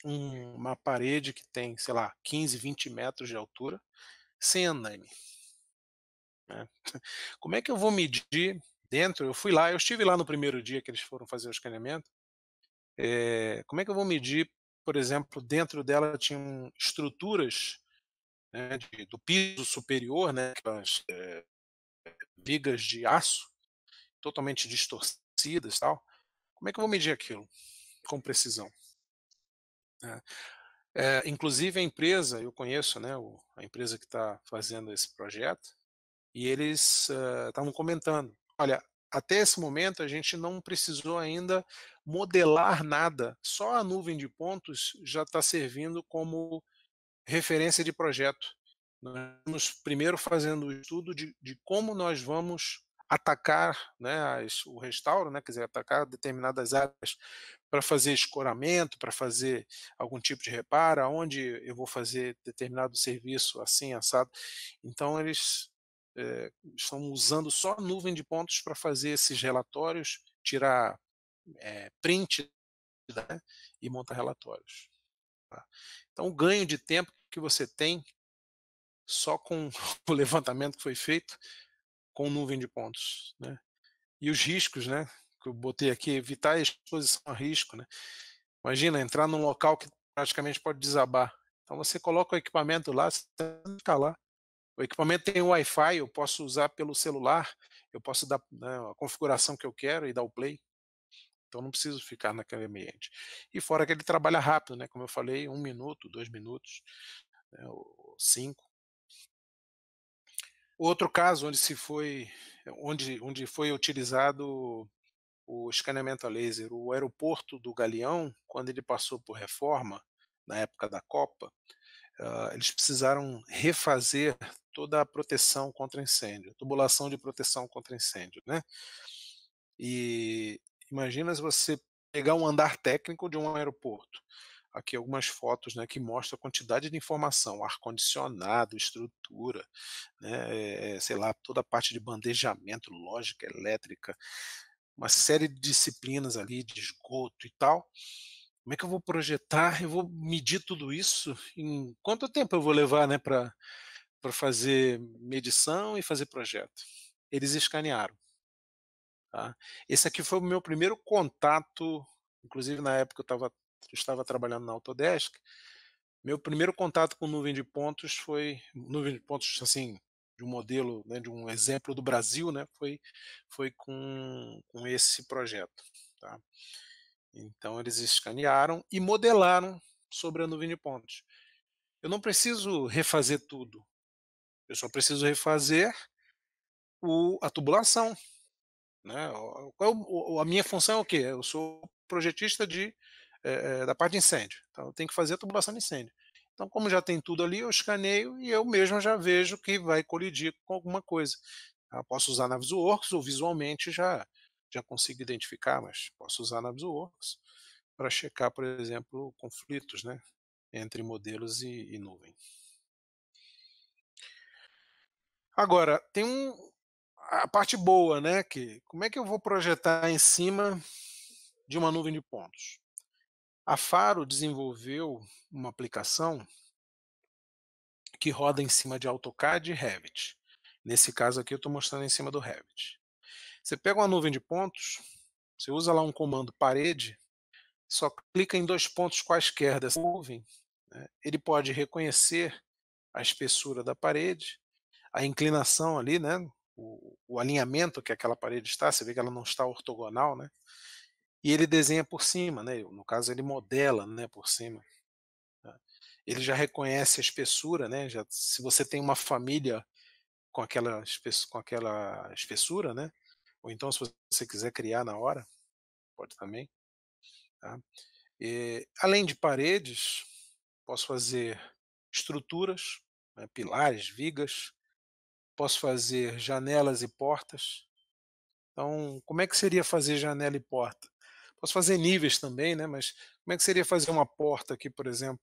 um, uma parede que tem, sei lá, 15, 20 metros de altura sem andaime? Né? Como é que eu vou medir dentro? Eu fui lá, eu estive lá no primeiro dia que eles foram fazer o escaneamento. É, como é que eu vou medir, por exemplo, dentro dela tinham estruturas né, de, do piso superior, né, as é, eh, vigas de aço, totalmente distorcidas tal, como é que eu vou medir aquilo com precisão? Né? É, inclusive a empresa, eu conheço né, o, a empresa que está fazendo esse projeto, e eles eh, estavam uh, comentando, olha, até esse momento a gente não precisou ainda modelar nada, só a nuvem de pontos já está servindo como referência de projeto. Nós estamos primeiro fazendo o estudo de, de como nós vamos atacar né, as, o restauro, né, quer dizer, atacar determinadas áreas para fazer escoramento, para fazer algum tipo de reparo, onde eu vou fazer determinado serviço assim, assado. Então, eles é, estão usando só nuvem de pontos para fazer esses relatórios, tirar é, print né, e montar relatórios. Tá? Então, o ganho de tempo que você tem só com o levantamento que foi feito com nuvem de pontos. Né? E os riscos, né? Que eu botei aqui, evitar a exposição a risco. Né? Imagina entrar num local que praticamente pode desabar. Então você coloca o equipamento lá, você fica tá lá. O equipamento tem Wi-Fi, eu posso usar pelo celular, eu posso dar né, a configuração que eu quero e dar o play. Então não preciso ficar naquele ambiente. E fora que ele trabalha rápido, né? Como eu falei, um minuto, dois minutos, né, cinco. Outro caso onde se foi onde, onde foi utilizado o escaneamento a laser, o aeroporto do Galeão, quando ele passou por reforma na época da Copa, uh, eles precisaram refazer toda a proteção contra incêndio, tubulação de proteção contra incêndio, né? E imagina se você pegar um andar técnico de um aeroporto aqui algumas fotos né, que mostram a quantidade de informação, ar-condicionado, estrutura, né, é, sei lá, toda a parte de bandejamento, lógica, elétrica, uma série de disciplinas ali, de esgoto e tal. Como é que eu vou projetar? Eu vou medir tudo isso? Em quanto tempo eu vou levar né, para fazer medição e fazer projeto? Eles escanearam. Tá? Esse aqui foi o meu primeiro contato, inclusive na época eu estava estava trabalhando na Autodesk, meu primeiro contato com nuvem de pontos foi nuvem de pontos assim de um modelo, né, de um exemplo do Brasil, né, foi foi com, com esse projeto, tá? Então eles escanearam e modelaram sobre a nuvem de pontos. Eu não preciso refazer tudo. Eu só preciso refazer o, a tubulação, né? É a minha função é o quê? Eu sou projetista de é, da parte de incêndio. Então, eu tenho que fazer a tubulação de incêndio. Então, como já tem tudo ali, eu escaneio e eu mesmo já vejo que vai colidir com alguma coisa. Eu ah, posso usar na VisuWorks ou visualmente já, já consigo identificar, mas posso usar na VisuWorks para checar, por exemplo, conflitos né, entre modelos e, e nuvem. Agora, tem um, a parte boa, né? Que como é que eu vou projetar em cima de uma nuvem de pontos? A Faro desenvolveu uma aplicação que roda em cima de AutoCAD e Revit. Nesse caso aqui eu estou mostrando em cima do Revit. Você pega uma nuvem de pontos, você usa lá um comando parede, só clica em dois pontos quaisquer dessa nuvem, né? ele pode reconhecer a espessura da parede, a inclinação ali, né? O, o, alinhamento que aquela parede está, você vê que ela não está ortogonal, né? e ele desenha por cima, né? no caso ele modela né, por cima. Tá. Ele já reconhece a espessura, né? já, se você tem uma família com aquela, com aquela espessura, né? ou então se você quiser criar na hora, pode também. Tá? E, eh, além de paredes, posso fazer estruturas, né, pilares, vigas, posso fazer janelas e portas. Então, como é que seria fazer janela e porta? Posso fazer níveis também, né? Mas como é que seria fazer uma porta aqui, por exemplo?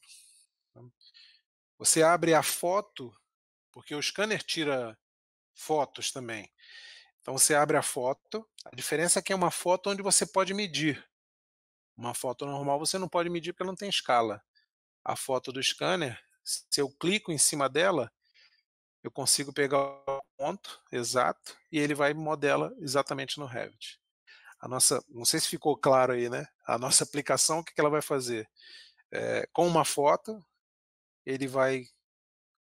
Você abre a foto, porque o scanner tira fotos também. Então você abre a foto. A diferença é que é uma foto onde você pode medir. Uma foto normal você não pode medir porque ela não tem escala. A foto do scanner, se eu clico em cima dela, eu consigo pegar o ponto exato e ele vai modela exatamente no Revit a nossa, não sei se ficou claro aí, né? A nossa aplicação, o que, que ela vai fazer? É, com uma foto, ele vai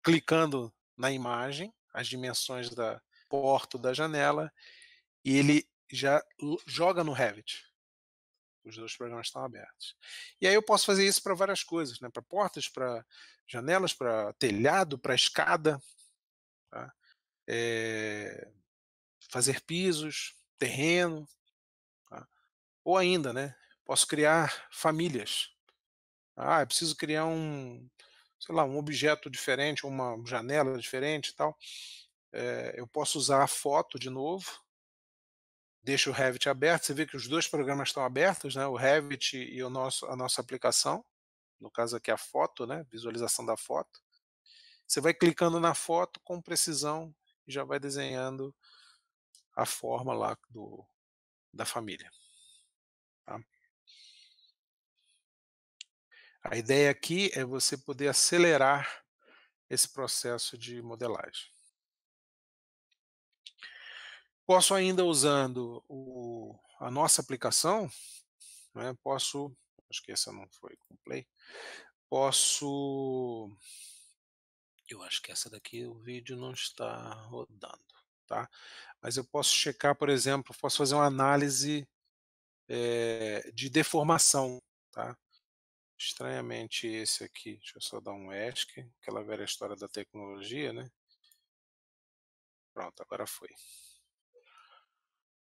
clicando na imagem, as dimensões da porta, da janela, e ele já joga no Revit. Os dois programas estão abertos. E aí eu posso fazer isso para várias coisas, né? Para portas, para janelas, para telhado, para escada, tá? é... fazer pisos, terreno, ou ainda, né? Posso criar famílias. Ah, eu preciso criar um, sei lá, um objeto diferente, uma janela diferente e tal. É, eu posso usar a foto de novo. Deixo o Revit aberto. Você vê que os dois programas estão abertos, né? O Revit e o nosso, a nossa aplicação. No caso aqui é a foto, né? Visualização da foto. Você vai clicando na foto com precisão e já vai desenhando a forma lá do, da família. Tá? A ideia aqui é você poder acelerar esse processo de modelagem. Posso ainda usando o, a nossa aplicação, né, posso, acho que essa não foi com play, posso, eu acho que essa daqui o vídeo não está rodando, tá? Mas eu posso checar, por exemplo, posso fazer uma análise é, de deformação. Tá? Estranhamente esse aqui, deixa eu só dar um ESC, aquela velha história da tecnologia, né? Pronto, agora foi.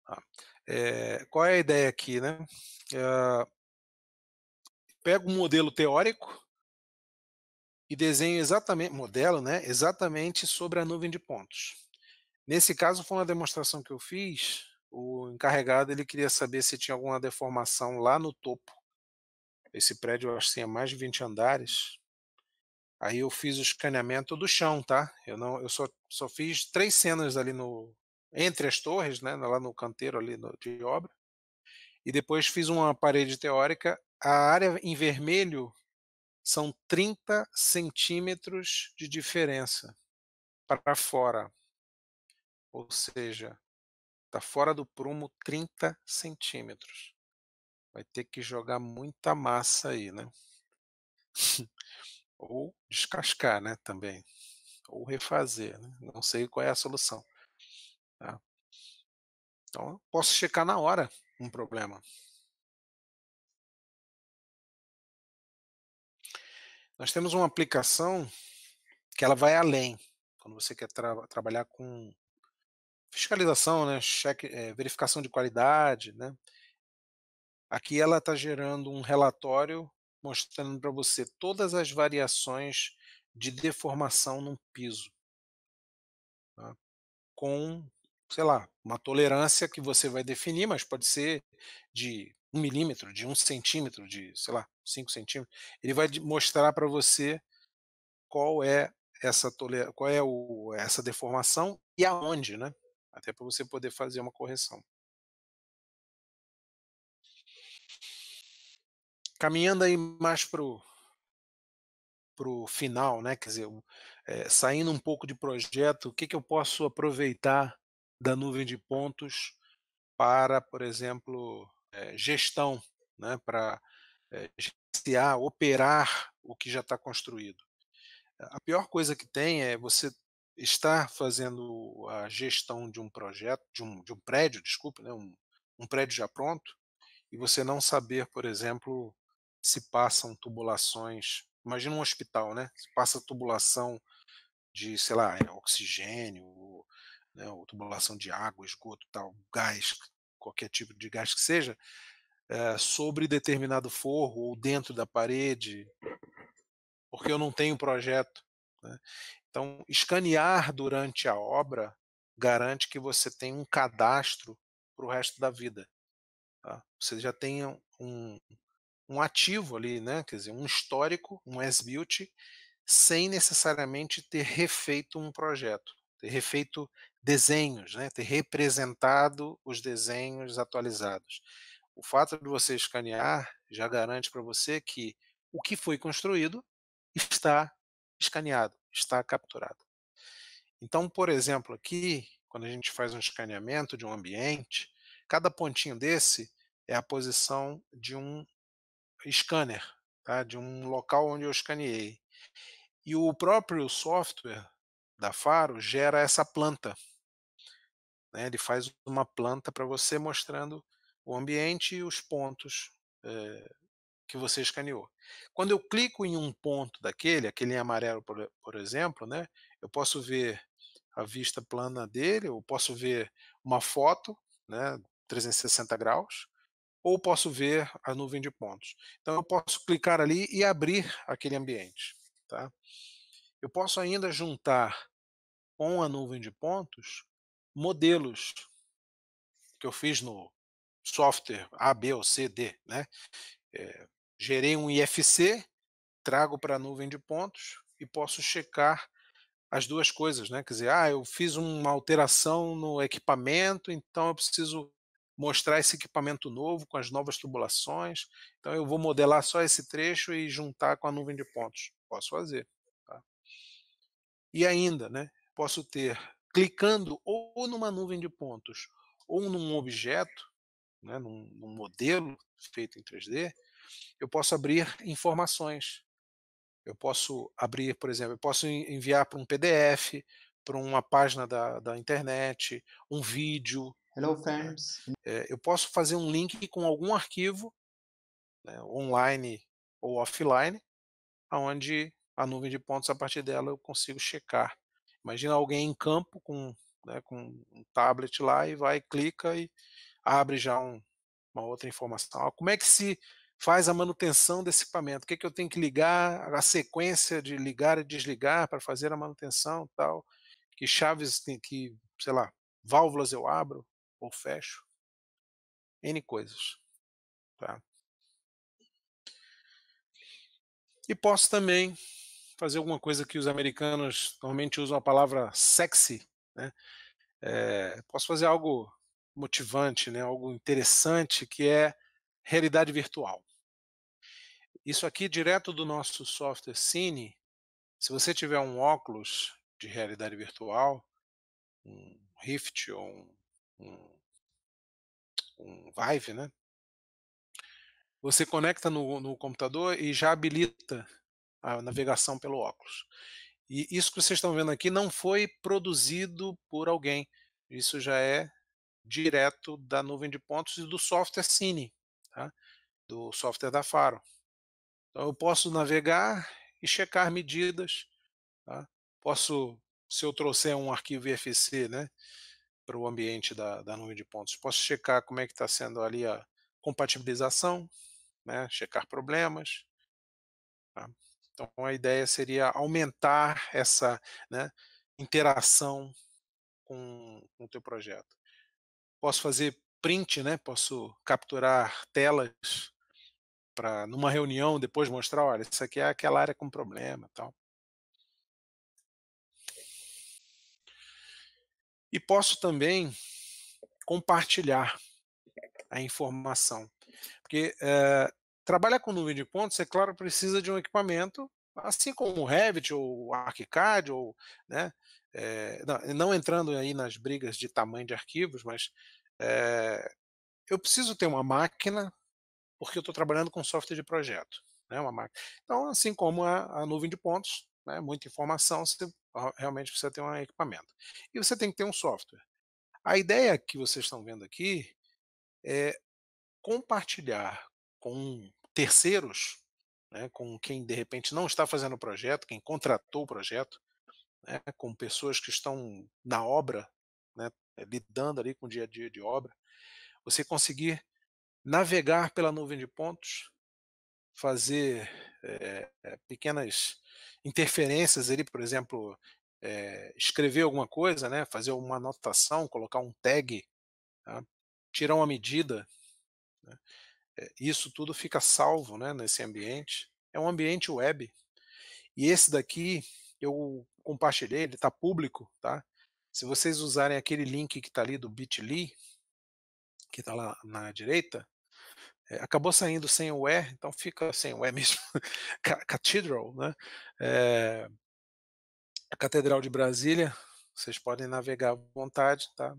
Ah, é, qual é a ideia aqui, né? É, ah, pego um modelo teórico e desenho exatamente, modelo, né? Exatamente sobre a nuvem de pontos. Nesse caso foi uma demonstração que eu fiz o encarregado ele queria saber se tinha alguma deformação lá no topo. Esse prédio, eu acho que tinha mais de 20 andares. Aí eu fiz o escaneamento do chão, tá? Eu não, eu só, só fiz três cenas ali no entre as torres, né, lá no canteiro ali no, de obra. E depois fiz uma parede teórica. A área em vermelho são 30 centímetros de diferença para fora. Ou seja, Está fora do prumo 30 centímetros. Vai ter que jogar muita massa aí, né? Ou descascar, né? Também. Ou refazer. Né? Não sei qual é a solução. Tá? Então, posso checar na hora um problema. Nós temos uma aplicação que ela vai além. Quando você quer tra trabalhar com fiscalização, né, cheque, é, verificação de qualidade, né? Aqui ela está gerando um relatório mostrando para você todas as variações de deformação num piso, tá? com, sei lá, uma tolerância que você vai definir, mas pode ser de um milímetro, de um centímetro, de, sei lá, cinco centímetros. Ele vai mostrar para você qual é essa qual é o, essa deformação e aonde, né? até para você poder fazer uma correção. Caminhando aí mais para o final, né? Quer dizer, é, saindo um pouco de projeto, o que, que eu posso aproveitar da nuvem de pontos para, por exemplo, é, gestão, né? Para é, eh, gerenciar, operar o que já está construído. A pior coisa que tem é você estar fazendo a gestão de um projeto, de um, de um prédio, desculpe, né, um, um prédio já pronto, e você não saber, por exemplo, se passam tubulações. Imagina um hospital, né? Se passa tubulação de, sei lá, é, oxigênio, ou, né, ou tubulação de água, esgoto, tal, gás, qualquer tipo de gás que seja, é, sobre determinado forro ou dentro da parede, porque eu não tenho projeto né? Então, escanear durante a obra garante que você tenha um cadastro para o resto da vida. Tá? Você já tem um, um ativo ali, né? quer dizer, um histórico, um S-Built, sem necessariamente ter refeito um projeto, ter refeito desenhos, né? ter representado os desenhos atualizados. O fato de você escanear já garante para você que o que foi construído está escaneado, está capturado. Então, por exemplo, aqui, quando a gente faz um escaneamento de um ambiente, cada pontinho desse é a posição de um scanner, tá? de um local onde eu escaneei. E o próprio software da Faro gera essa planta. Né? Ele faz uma planta para você mostrando o ambiente e os pontos eh, que você escaneou. Quando eu clico em um ponto daquele, aquele em amarelo, por, por exemplo, né, eu posso ver a vista plana dele, eu posso ver uma foto, né, 360 graus, ou posso ver a nuvem de pontos. Então eu posso clicar ali e abrir aquele ambiente, tá? Eu posso ainda juntar com a nuvem de pontos modelos que eu fiz no software A, B ou C, D, né? É, gerei um IFC, trago para a nuvem de pontos e posso checar as duas coisas, né? Quer dizer, ah, eu fiz uma alteração no equipamento, então eu preciso mostrar esse equipamento novo com as novas tubulações. Então eu vou modelar só esse trecho e juntar com a nuvem de pontos. Posso fazer. Tá? E ainda, né? Posso ter clicando ou numa nuvem de pontos ou num objeto, né? num, num modelo feito em 3D, eu posso abrir informações. Eu posso abrir, por exemplo, eu posso enviar para um PDF, para uma página da, da internet, um vídeo. Hello, né. friends. É, eu posso fazer um link com algum arquivo, né, online ou offline, onde a nuvem de pontos, a partir dela, eu consigo checar. Imagina alguém em campo com, né, com um tablet lá e vai, clica e abre já um, uma outra informação. Ah, como é que se faz a manutenção desse equipamento. O que, é que eu tenho que ligar, a sequência de ligar e desligar para fazer a manutenção tal. Que chaves tem que, sei lá, válvulas eu abro ou fecho. N coisas. Tá? E posso também fazer alguma coisa que os americanos normalmente usam a palavra sexy. Né? É, posso fazer algo motivante, né? algo interessante que é realidade virtual. Isso aqui direto do nosso software Cine. Se você tiver um óculos de realidade virtual, um Rift ou um, um, um Vive, né? Você conecta no, no computador e já habilita a navegação pelo óculos. E isso que vocês estão vendo aqui não foi produzido por alguém. Isso já é direto da nuvem de pontos e do software Cine, tá? do software da Faro. Então, eu posso navegar e checar medidas. Tá? Posso, se eu trouxer um arquivo IFC né, para o ambiente da, da nuvem de pontos, posso checar como é que está sendo ali a compatibilização, né, checar problemas. Tá? Então, a ideia seria aumentar essa né, interação com, com o teu projeto. Posso fazer print, né? Posso capturar telas para numa reunião depois mostrar, olha, isso aqui é aquela área com problema, tal. E posso também compartilhar a informação, porque é, trabalhar com nuvem de pontos, é claro, precisa de um equipamento, assim como o Revit ou ArchiCAD ou, né, é, não, não, entrando aí nas brigas de tamanho de arquivos, mas é, eu preciso ter uma máquina porque eu estou trabalhando com software de projeto. Né, uma máquina. Então, assim como a, a nuvem de pontos, né, muita informação, você realmente precisa ter um equipamento. E você tem que ter um software. A ideia que vocês estão vendo aqui é compartilhar com terceiros, né, com quem de repente não está fazendo o projeto, quem contratou o projeto, né, com pessoas que estão na obra, né, lidando ali com o dia a dia de obra, você conseguir navegar pela nuvem de pontos, fazer é, pequenas interferências ali, por exemplo, é, escrever alguma coisa, né, fazer uma anotação, colocar um tag, tá, tirar uma medida. Né? Eh, isso tudo fica salvo né, nesse ambiente. É um ambiente web. E esse daqui eu compartilhei, ele está público, tá? Se vocês usarem aquele link que está ali do Bitly, que está lá na direita, é, acabou saindo sem o E, então fica sem o E mesmo. Cathedral, né? É, a Catedral de Brasília, vocês podem navegar à vontade, tá?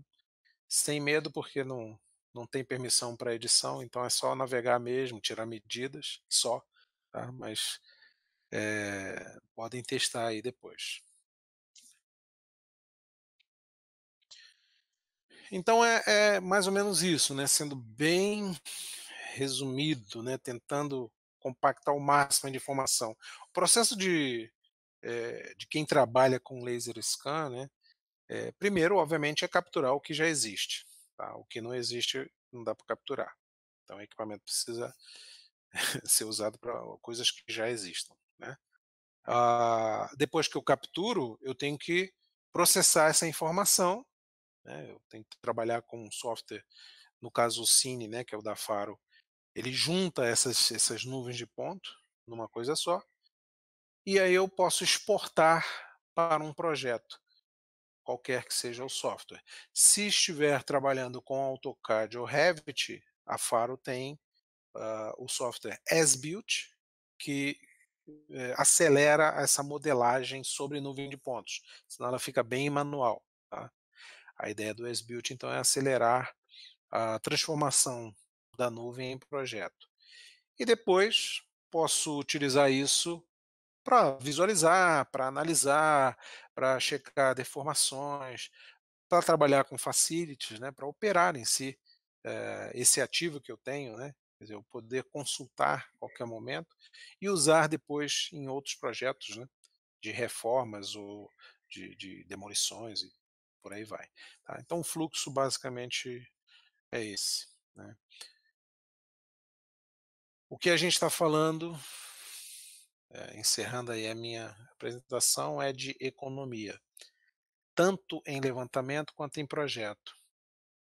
Sem medo, porque não, não tem permissão para edição, então é só navegar mesmo, tirar medidas, só, tá? Mas é, podem testar aí depois. Então é, é, mais ou menos isso, né? Sendo bem resumido, né, tentando compactar o máximo de informação. O processo de, é, de quem trabalha com laser scan, né, é, primeiro, obviamente, é capturar o que já existe. Tá? O que não existe não dá para capturar. Então, o equipamento precisa ser usado para coisas que já existam. Né? Ah, depois que eu capturo, eu tenho que processar essa informação. Né? Eu tenho que trabalhar com um software, no caso o Cine, né, que é o da Faro, ele junta essas, essas nuvens de ponto numa coisa só, e aí eu posso exportar para um projeto, qualquer que seja o software. Se estiver trabalhando com AutoCAD ou Revit, a Faro tem uh, o software AsBuilt built que eh, acelera essa modelagem sobre nuvem de pontos, senão ela fica bem manual. Tá? A ideia do AsBuilt built então, é acelerar a transformação da nuvem em projeto. E depois posso utilizar isso para visualizar, para analisar, para checar deformações, para trabalhar com facilities, né, para operar em si eh, esse ativo que eu tenho, né, quer dizer, eu poder consultar a qualquer momento e usar depois em outros projetos né, de reformas ou de, de demolições e por aí vai. Tá? Então o fluxo basicamente é esse. Né? O que a gente está falando, é, encerrando aí a minha apresentação, é de economia, tanto em levantamento quanto em projeto.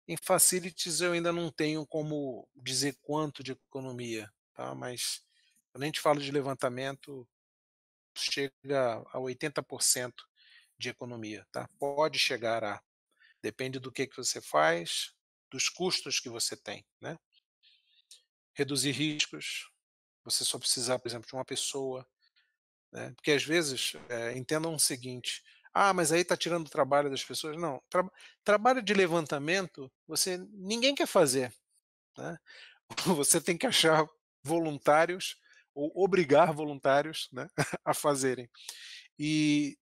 Em facilities eu ainda não tenho como dizer quanto de economia, tá? mas quando a gente fala de levantamento, chega a 80% de economia, tá? Pode chegar a. Depende do que, que você faz, dos custos que você tem, né? reduzir riscos. Você só precisar, por exemplo, de uma pessoa. Né? Porque às vezes é, entendam o seguinte: ah, mas aí está tirando o trabalho das pessoas. Não, tra trabalho de levantamento você ninguém quer fazer. Né? Você tem que achar voluntários ou obrigar voluntários né, a fazerem. E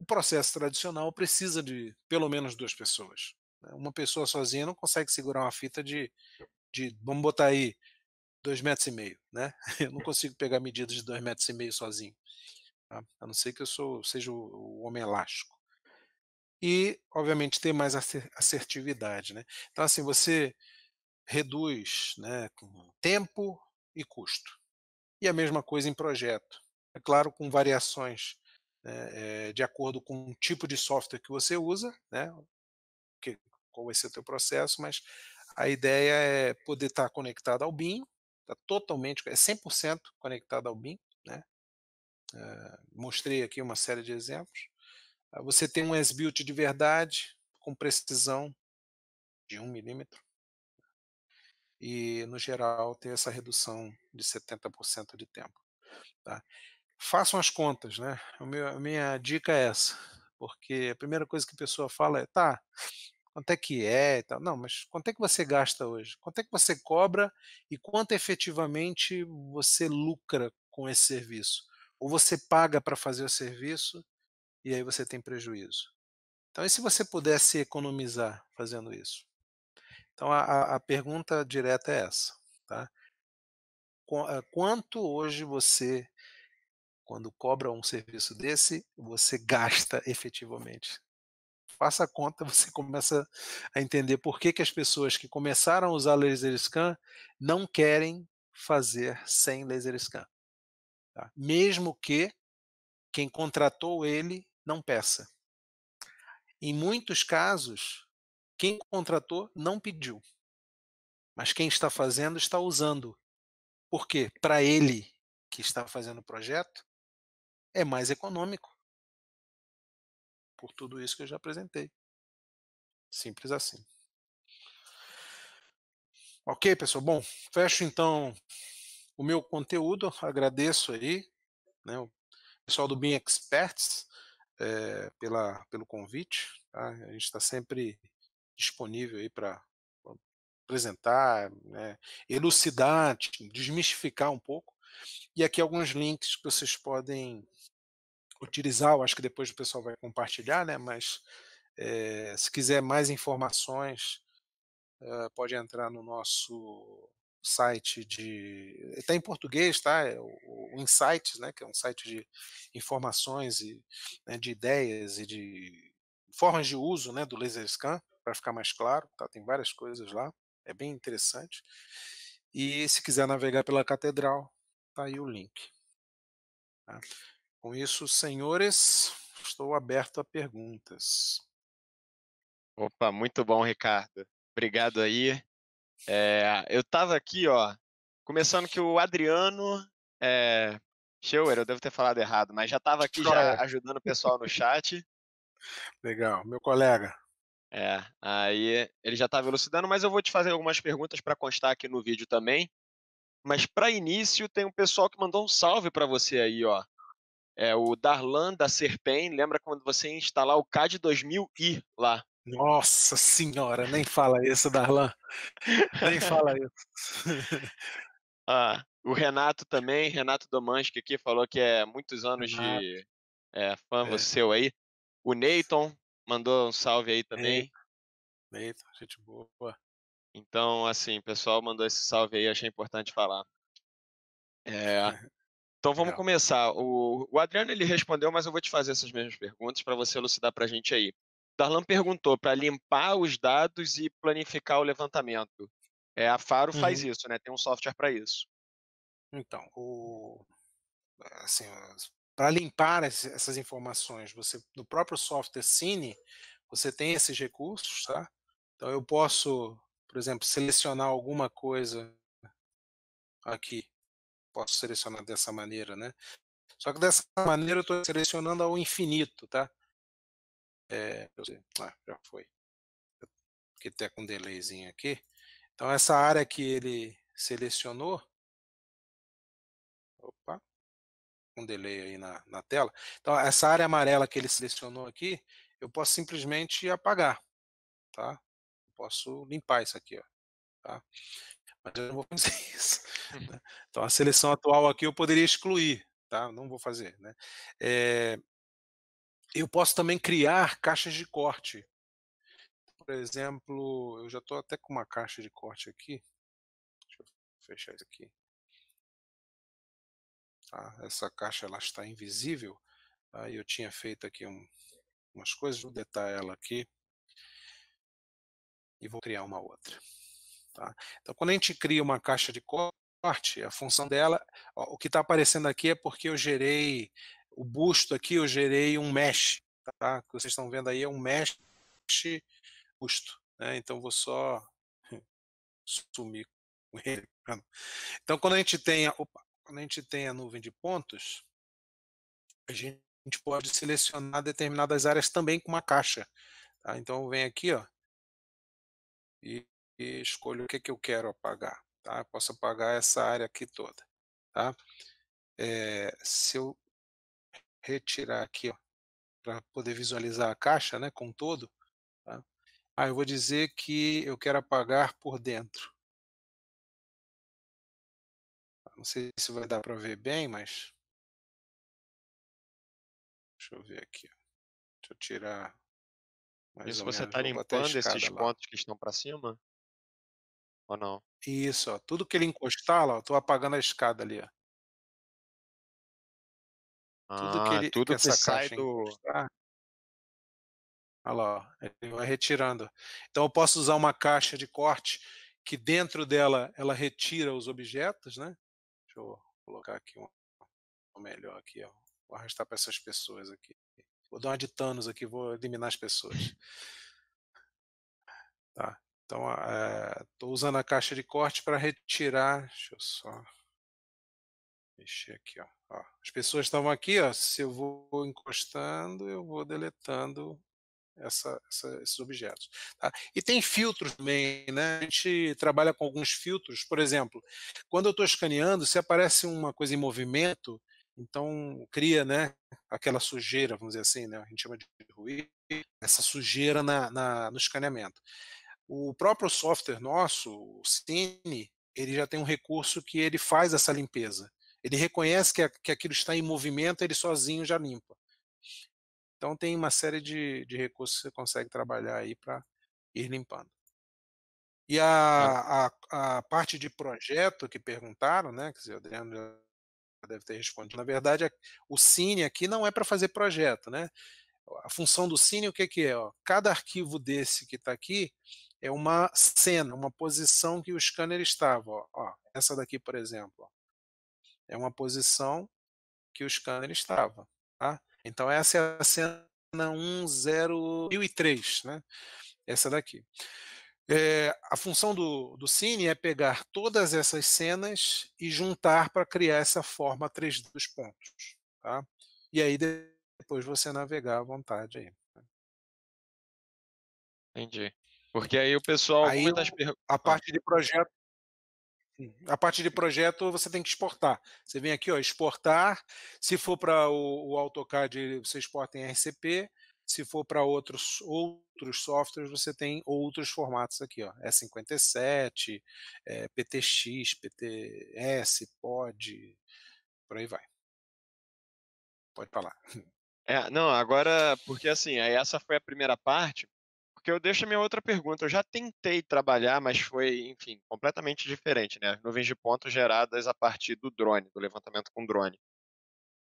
o processo tradicional precisa de pelo menos duas pessoas. Né. Uma pessoa sozinha não consegue segurar uma fita de, de vamos botar aí, dois metros e meio, né? Eu não consigo pegar medidas de dois metros e meio sozinho, tá? a não ser que eu sou, seja o, o homem elástico. E, obviamente, ter mais assertividade, né? Então, assim, você reduz né, com tempo e custo. E a mesma coisa em projeto. É claro, com variações né, eh, de acordo com o tipo de software que você usa, né? Que, qual vai ser o teu processo, mas a ideia é poder estar conectado ao BIM, está totalmente, é 100% conectado ao BIM, né? Uh, mostrei aqui uma série de exemplos. Uh, você tem um S-Built de verdade, com precisão de 1 milímetro. E, no geral, tem essa redução de 70% de tempo. Tá? Façam as contas, né? A minha, a minha dica é essa, porque a primeira coisa que a pessoa fala é, tá, quanto é que é e tal. Não, mas quanto é que você gasta hoje? Quanto é que você cobra e quanto efetivamente você lucra com esse serviço? Ou você paga para fazer o serviço e aí você tem prejuízo. Então, e se você pudesse economizar fazendo isso? Então, a, a pergunta direta é essa. Tá? Eh, quanto hoje você, quando cobra um serviço desse, você gasta efetivamente? faça a conta, você começa a entender por que, que as pessoas que começaram a usar laser scan não querem fazer sem laser scan. Tá? Mesmo que quem contratou ele não peça. Em muitos casos, quem contratou não pediu. Mas quem está fazendo está usando. Por quê? Para ele que está fazendo o projeto, é mais econômico por tudo isso que eu já apresentei. Simples assim. Ok, pessoal? Bom, fecho então o meu conteúdo. Agradeço aí né, o pessoal do Bean Experts é, pela, pelo convite. Tá? A gente está sempre disponível aí para apresentar, né, elucidar, desmistificar um pouco. E aqui alguns links que vocês podem utilizar, eu acho que depois o pessoal vai compartilhar, né? Mas é, se quiser mais informações, é, pode entrar no nosso site de. Está em português, tá? É o, o Insights, né? Que é um site de informações e né, de ideias e de formas de uso né, do laser scan, para ficar mais claro, tá? Tem várias coisas lá, é bem interessante. E se quiser navegar pela catedral, tá aí o link. Tá? Com isso, senhores, estou aberto a perguntas. Opa, muito bom, Ricardo. Obrigado aí. É, eu estava aqui, ó, começando que o Adriano é, Schauer, eu devo ter falado errado, mas já estava aqui já ajudando o pessoal no chat. Legal, meu colega. É, aí ele já estava elucidando, mas eu vou te fazer algumas perguntas para constar aqui no vídeo também. Mas para início, tem um pessoal que mandou um salve para você aí, ó. É o Darlan da Serpen, lembra quando você instalar o CAD 2000i lá? Nossa senhora, nem fala isso, Darlan. nem fala isso. ah, o Renato também, Renato Domanski aqui, falou que é muitos anos Renato. de é, fã é. seu aí. O Neyton mandou um salve aí também. Neyton, gente boa. Então, assim, o pessoal mandou esse salve aí, achei importante falar. É, Então vamos Legal. começar. O, o, Adriano ele respondeu, mas eu vou te fazer essas mesmas perguntas para você elucidar para a gente aí. Darlan perguntou para limpar os dados e planificar o levantamento. É, a Faro uhum. faz isso, né? Tem um software para isso. Então, o, assim, para limpar essas informações, você no próprio software Cine, você tem esses recursos, tá? Então eu posso, por exemplo, selecionar alguma coisa aqui posso selecionar dessa maneira, né? Só que dessa maneira eu estou selecionando ao infinito, tá? É, ah, já foi. Porque até com um delayzinho aqui. Então essa área que ele selecionou, opa, um delay aí na, na tela. Então essa área amarela que ele selecionou aqui, eu posso simplesmente apagar, tá? posso limpar isso aqui, ó, tá? mas eu não vou fazer isso. Hum. Então, a seleção atual aqui eu poderia excluir, tá? Não vou fazer, né? É, eu posso também criar caixas de corte. Por exemplo, eu já estou até com uma caixa de corte aqui. Deixa eu fechar isso aqui. Tá? Essa caixa ela está invisível. Aí eu tinha feito aqui um, umas coisas, vou detalhar ela aqui e vou criar uma outra. Tá? Então, quando a gente cria uma caixa de corte, a função dela, ó, o que está aparecendo aqui é porque eu gerei o busto aqui, eu gerei um mesh. Tá? O que vocês estão vendo aí é um mesh busto. Né? Então, vou só sumir com ele. Tá? Então, quando a gente tem a, opa, quando a, gente tem a nuvem de pontos, a gente pode selecionar determinadas áreas também com uma caixa. Tá? Então, vem aqui ó, e e escolho o que, é que eu quero apagar. Tá? Eu posso apagar essa área aqui toda. Tá? É, se eu retirar aqui para poder visualizar a caixa né, com todo, tá? ah, eu vou dizer que eu quero apagar por dentro. Ah, não sei se vai dar para ver bem, mas. Deixa eu ver aqui. Deixa eu tirar. Mas Isso você está limpando esses lá. pontos que estão para cima? ou não? Isso, ó, tudo que ele encostar, lá, tô apagando a escada ali, ó. Tudo que ah, ele, tudo que essa sai do. olha lá, ó, ele vai retirando. Então eu posso usar uma caixa de corte que dentro dela ela retira os objetos, né? Deixa eu colocar aqui um, um melhor aqui, ó. Vou arrastar para essas pessoas aqui. Vou dar uma de Thanos aqui, vou eliminar as pessoas. Então, estou eh, usando a caixa de corte para retirar. Deixa eu só mexer aqui. Ó. ó. as pessoas estavam aqui. Ó, se eu vou encostando, eu vou deletando essa, essa, esses objetos. Tá? E tem filtros também. Né? A gente trabalha com alguns filtros. Por exemplo, quando eu estou escaneando, se aparece uma coisa em movimento, então cria né, aquela sujeira, vamos dizer assim, né? a gente chama de ruído, essa sujeira na, na no escaneamento. O próprio software nosso, o Cine, ele já tem um recurso que ele faz essa limpeza. Ele reconhece que, que aquilo está em movimento, ele sozinho já limpa. Então tem uma série de, de recursos que você consegue trabalhar aí para ir limpando. E a, a, a, parte de projeto que perguntaram, né? Que o Adriano já deve ter respondido. Na verdade, o Cine aqui não é para fazer projeto, né? A função do Cine, o que, que é? Ó, cada arquivo desse que está aqui, é uma cena, uma posição que o scanner estava. Ó, ó, essa daqui, por exemplo, é uma posição que o scanner estava. Tá? Então, essa é a cena 10003, né? essa daqui. É, a função do, do Cine é pegar todas essas cenas e juntar para criar essa forma 3D dos pontos. Tá? E aí depois você navegar à vontade aí. Né? Entendi. Porque aí o pessoal. Aí, per... A ah. parte de projeto. A parte de projeto você tem que exportar. Você vem aqui, ó, exportar. Se for para o, o, AutoCAD, você exporta em RCP. Se for para outros, outros softwares, você tem outros formatos aqui, ó. E57, é, PTX, PTS, POD, por aí vai. Pode falar. É, não, agora, porque assim, essa foi a primeira parte. Porque eu deixo a minha outra pergunta. Eu já tentei trabalhar, mas foi, enfim, completamente diferente, né? As nuvens de pontos geradas a partir do drone, do levantamento com drone.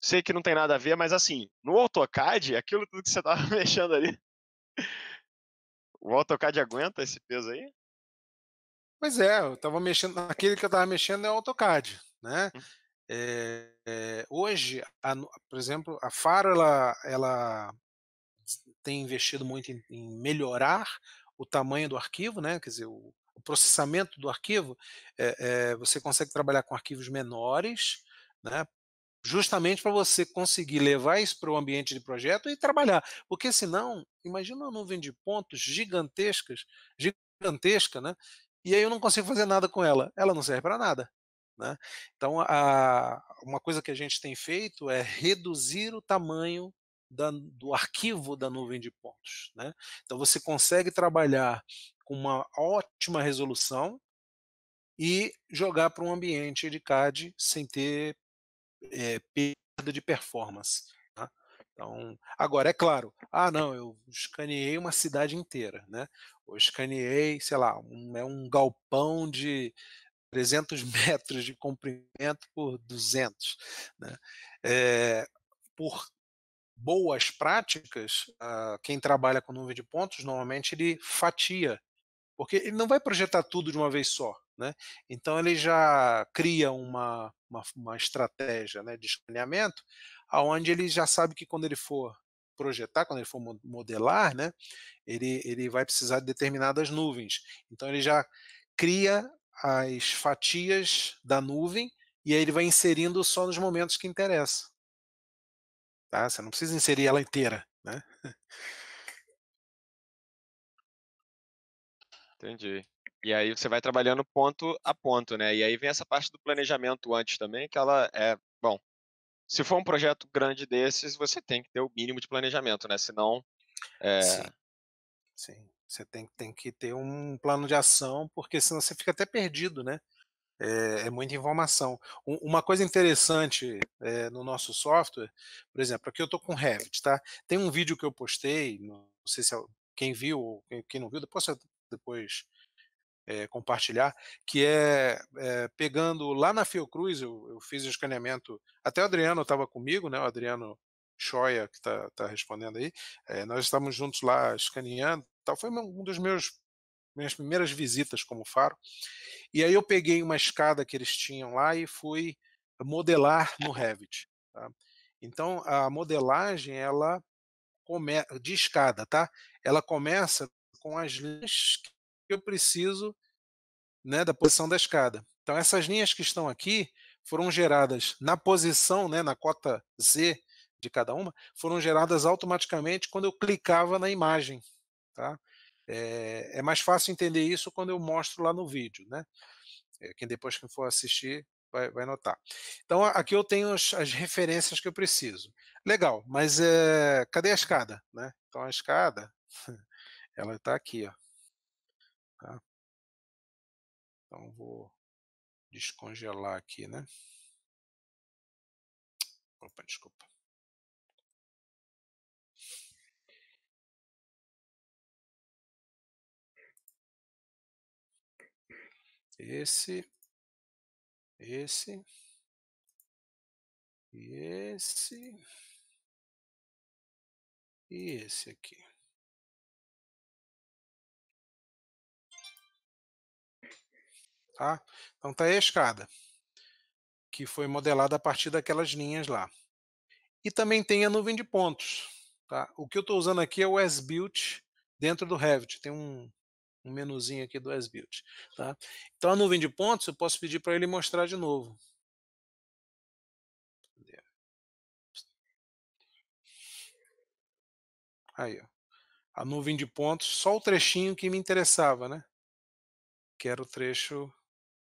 Sei que não tem nada a ver, mas assim, no AutoCAD, aquilo tudo que você estava mexendo ali. o AutoCAD aguenta esse peso aí? Pois é, eu estava mexendo. Aquele que eu estava mexendo é o AutoCAD, né? Hum. É, é, hoje, a, por exemplo, a Faro ela, ela tem investido muito em, em melhorar o tamanho do arquivo, né? Quer dizer, o, o processamento do arquivo, é, é, você consegue trabalhar com arquivos menores, né? justamente para você conseguir levar isso para o ambiente de projeto e trabalhar. Porque senão, imagina uma nuvem de pontos gigantescas, gigantesca, né? E aí eu não consigo fazer nada com ela. Ela não serve para nada. Né? Então, a, uma coisa que a gente tem feito é reduzir o tamanho da, do arquivo da nuvem de pontos. Né? Então você consegue trabalhar com uma ótima resolução e jogar para um ambiente de CAD sem ter é, perda de performance. Tá? Então, agora é claro, ah não, eu escaneei uma cidade inteira, né? Ou escaneei, sei lá, um, é um galpão de 300 metros de comprimento por 200, né? É, por boas práticas, uh, quem trabalha com nuvem de pontos, normalmente ele fatia, porque ele não vai projetar tudo de uma vez só. Né? Então ele já cria uma, uma, uma estratégia né, de escaneamento, aonde ele já sabe que quando ele for projetar, quando ele for modelar, né, ele, ele vai precisar de determinadas nuvens. Então ele já cria as fatias da nuvem e aí ele vai inserindo só nos momentos que interessa. Tá? Você não precisa inserir ela inteira. Né? Entendi. E aí você vai trabalhando ponto a ponto, né? E aí vem essa parte do planejamento antes também, que ela é, bom, se for um projeto grande desses, você tem que ter o mínimo de planejamento, né? Senão é... Sim. Sim. Você tem, tem que ter um plano de ação, porque senão você fica até perdido, né? é, é muita informação. Um, uma coisa interessante é, no nosso software, por exemplo, aqui eu estou com Revit, tá? Tem um vídeo que eu postei, não sei se é quem viu ou quem não viu, depois depois é, compartilhar, que é, é, pegando lá na Fiocruz, eu, eu fiz o escaneamento, até o Adriano estava comigo, né, o Adriano Choia, que está tá respondendo aí, é, nós estávamos juntos lá escaneando, tal. foi um dos meus minhas primeiras visitas como faro. E aí eu peguei uma escada que eles tinham lá e fui modelar no Revit. Tá? Então a modelagem ela come... de escada, tá? Ela começa com as linhas que eu preciso, né, da posição da escada. Então essas linhas que estão aqui foram geradas na posição, né, na cota Z de cada uma, foram geradas automaticamente quando eu clicava na imagem, tá? É, é mais fácil entender isso quando eu mostro lá no vídeo, né? É, quem depois for assistir vai, vai notar. Então aqui eu tenho as, as, referências que eu preciso. Legal, mas é, cadê a escada, né? Então a escada, ela está aqui, ó. Tá? Então vou descongelar aqui, né? Opa, desculpa. esse, esse e esse e esse aqui. Tá? Então tá aí a escada que foi modelada a partir daquelas linhas lá. E também tem a nuvem de pontos, tá? O que eu estou usando aqui é o s built dentro do Revit. Tem um um menuzinho aqui do SBuild. Tá? Então, a nuvem de pontos, eu posso pedir para ele mostrar de novo. Aí, ó. A nuvem de pontos, só o trechinho que me interessava, né? Que era o trecho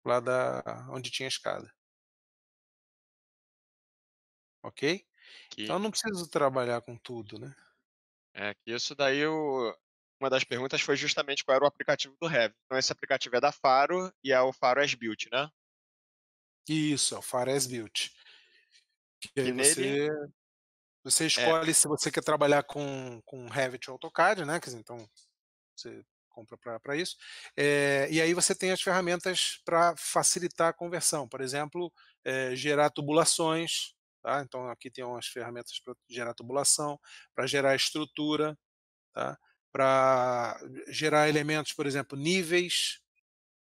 lá da onde tinha a escada. Ok? Que... Então eu não preciso trabalhar com tudo, né? É, que isso daí eu, uma das perguntas foi justamente qual era o aplicativo do Rev. Então, esse aplicativo é da Faro e é o Faro as Built, né? Isso, é o Faro as Built. E, e você, nele... você é. escolhe é. se você quer trabalhar com, com Revit ou AutoCAD, né? Então, você compra para isso. É, e aí você tem as ferramentas para facilitar a conversão. Por exemplo, é, gerar tubulações. Tá? Então, aqui tem umas ferramentas para gerar tubulação, para gerar estrutura. Tá? para gerar elementos, por exemplo, níveis,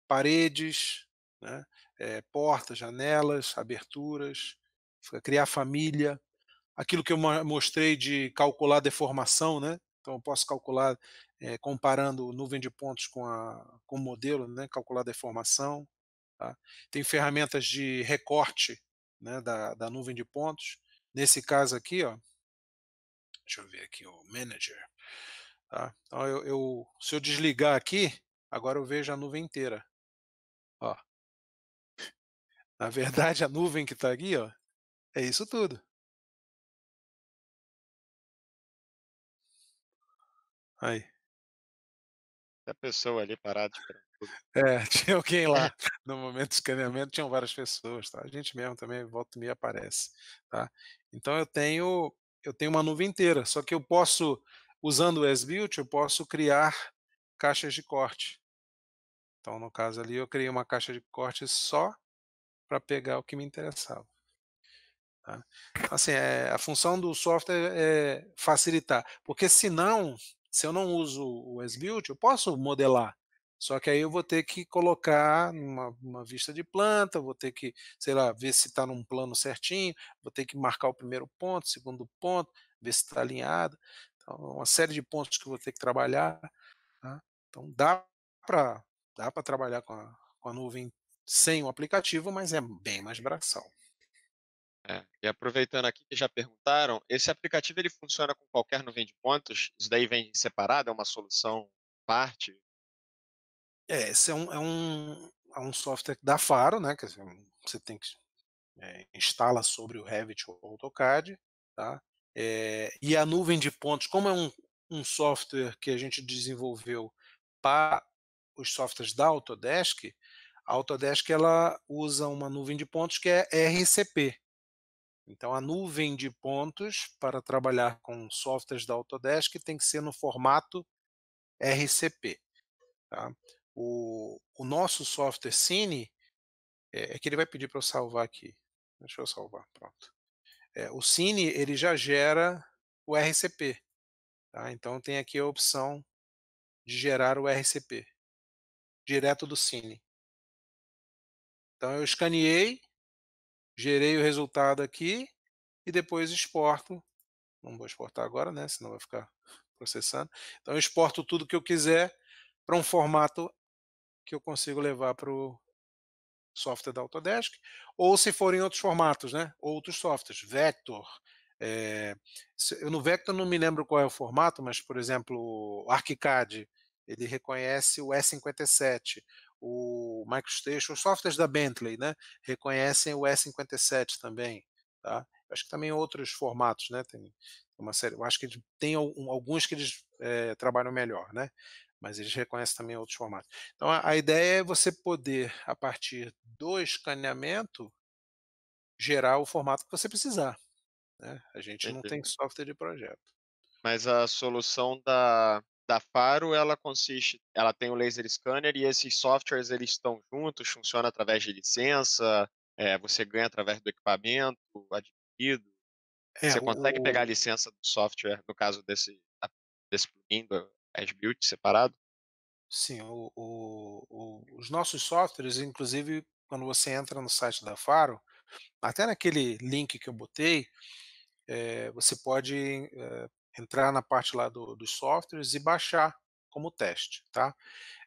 paredes, né? é, portas, janelas, aberturas, criar família. Aquilo que eu mostrei de calcular deformação, né? então eu posso calcular é, comparando nuvem de pontos com, a, com o modelo, né? calcular deformação. Tá? Tem ferramentas de recorte né? da, da nuvem de pontos. Nesse caso aqui, ó, deixa eu ver aqui o manager. Tá? Então, eu, eu, se eu desligar aqui, agora eu vejo a nuvem inteira. Ó. Na verdade, a nuvem que está aqui ó, é isso tudo. Aí. a pessoa ali parada É, tinha alguém lá no momento do escaneamento, tinham várias pessoas, tá? A gente mesmo também volta e me aparece, tá? Então eu tenho eu tenho uma nuvem inteira, só que eu posso Usando o SBuilt, eu posso criar caixas de corte. Então, no caso ali, eu criei uma caixa de corte só para pegar o que me interessava. Tá? Assim, é, a função do software é facilitar, porque se não, se eu não uso o SBuilt, eu posso modelar, só que aí eu vou ter que colocar uma, vista de planta, vou ter que, sei lá, ver se está num plano certinho, vou ter que marcar o primeiro ponto, o segundo ponto, ver se está alinhado. Então, é uma série de pontos que eu vou ter que trabalhar. Né? Então, dá para dá trabalhar com a, com a nuvem sem o aplicativo, mas é bem mais braçal. É, e aproveitando aqui que já perguntaram, esse aplicativo ele funciona com qualquer nuvem de pontos? Isso daí vem separado? É uma solução parte? É, esse é um, é um, é um software da Faro, né? Que você tem que é, instala sobre o Revit ou AutoCAD, tá? É, e a nuvem de pontos, como é um, um software que a gente desenvolveu para os softwares da Autodesk, a Autodesk ela usa uma nuvem de pontos que é RCP. Então, a nuvem de pontos para trabalhar com softwares da Autodesk tem que ser no formato RCP. Tá? O, o, nosso software Cine é, é que ele vai pedir para eu salvar aqui. Deixa eu salvar, pronto. É, o Cine ele já gera o RCP. Tá? Então tem aqui a opção de gerar o RCP direto do Cine. Então eu escaneei, gerei o resultado aqui e depois exporto. Não vou exportar agora, né? Senão vai ficar processando. Então eu exporto tudo que eu quiser para um formato que eu consigo levar para o software da Autodesk, ou se forem outros formatos, né? Outros softwares, Vector. É, no Vector não me lembro qual é o formato, mas, por exemplo, o ArchiCAD, ele reconhece o E57, o MicroStation, os softwares da Bentley, né? Reconhecem o E57 também, tá? Acho que também outros formatos, né? Tem uma série, eu acho que tem alguns que eles é, trabalham melhor, né? mas eles reconhecem também outros formatos. Então, a, a ideia é você poder, a partir do escaneamento, gerar o formato que você precisar. Né? A gente Entendi. não tem software de projeto. Mas a solução da, da Faro, ela consiste, ela tem o laser scanner e esses softwares eles estão juntos, funciona através de licença, é, você ganha através do equipamento adquirido. É, você o, consegue pegar a licença do software, no caso desse, desse plugin do, as é builds separado? Sim, o, o, o, os nossos softwares, inclusive quando você entra no site da Faro, até naquele link que eu botei, é, você pode é, entrar na parte lá do, dos softwares e baixar como teste, tá?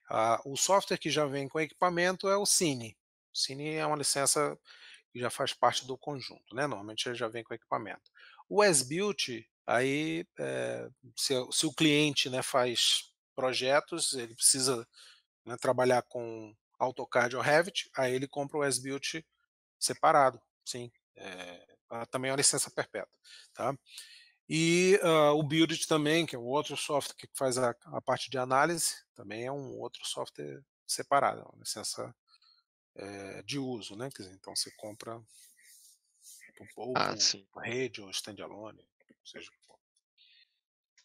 Ah, o software que já vem com equipamento é o Cine. O Cine é uma licença que já faz parte do conjunto, né? Normalmente já vem com equipamento. O S-Built Aí, é, se, se, o cliente né, faz projetos, ele precisa né, trabalhar com AutoCAD ou Revit, aí ele compra o S-Built separado, sim. É, também é uma licença perpétua, tá? E uh, o Build também, que é o outro software que faz a, a, parte de análise, também é um outro software separado, é uma licença é, de uso, né? Quer dizer, então você compra ou ah, por, rede ou standalone, seja.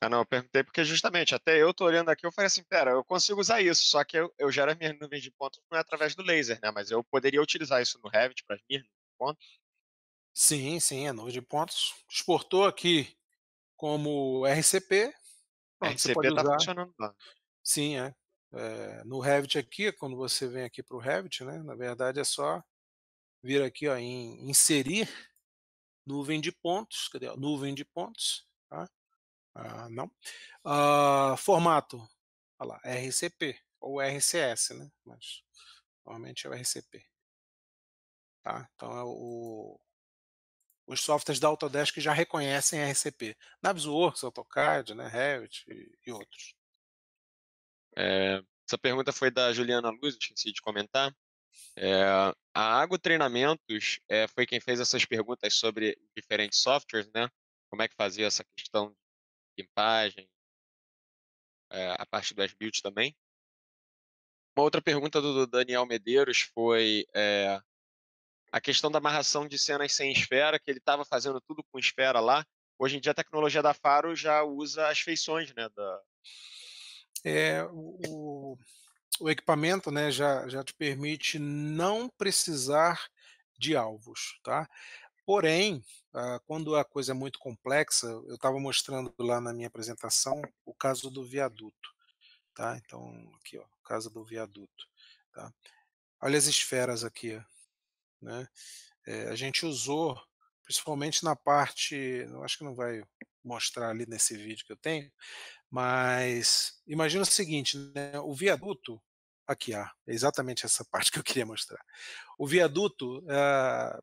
Ah, não, eu perguntei porque justamente, até eu tô olhando aqui, eu falei assim, pera, eu consigo usar isso, só que eu, eu gero as minhas nuvens de pontos não é através do laser, né? Mas eu poderia utilizar isso no Revit para as minhas nuvens de pontos? Sim, sim, a nuvem de pontos. Exportou aqui como RCP. Pronto, RCP está funcionando lá. Sim, é. é. No Revit aqui, quando você vem aqui para o Revit, né? Na verdade é só vir aqui ó, em inserir nuvem de pontos. Cadê? Nuvem de pontos ah, não. Ah, formato, olha lá, RCP ou RCS, né? Mas normalmente é o RCP. Tá? Então é o, os softwares da Autodesk já reconhecem RCP. Navisworks, AutoCAD, né, Revit e, e outros. É, essa pergunta foi da Juliana Luz, esqueci de comentar. É, a Água Treinamentos é, foi quem fez essas perguntas sobre diferentes softwares, né? Como é que fazia essa questão limpagem, eh, a parte do as também. Uma outra pergunta do Daniel Medeiros foi é, a questão da amarração de cenas sem esfera, que ele estava fazendo tudo com esfera lá. Hoje em dia a tecnologia da Faro já usa as feições, né? Da... É, o, o equipamento né, já, já te permite não precisar de alvos, tá? Porém, ah, quando a coisa é muito complexa, eu estava mostrando lá na minha apresentação o caso do viaduto. Tá? Então, aqui, ó, o caso do viaduto. Tá? Olha as esferas aqui. né? É, a gente usou, principalmente na parte, acho que não vai mostrar ali nesse vídeo que eu tenho, mas imagina o seguinte, né? o viaduto, aqui, ah, é exatamente essa parte que eu queria mostrar. O viaduto, ah,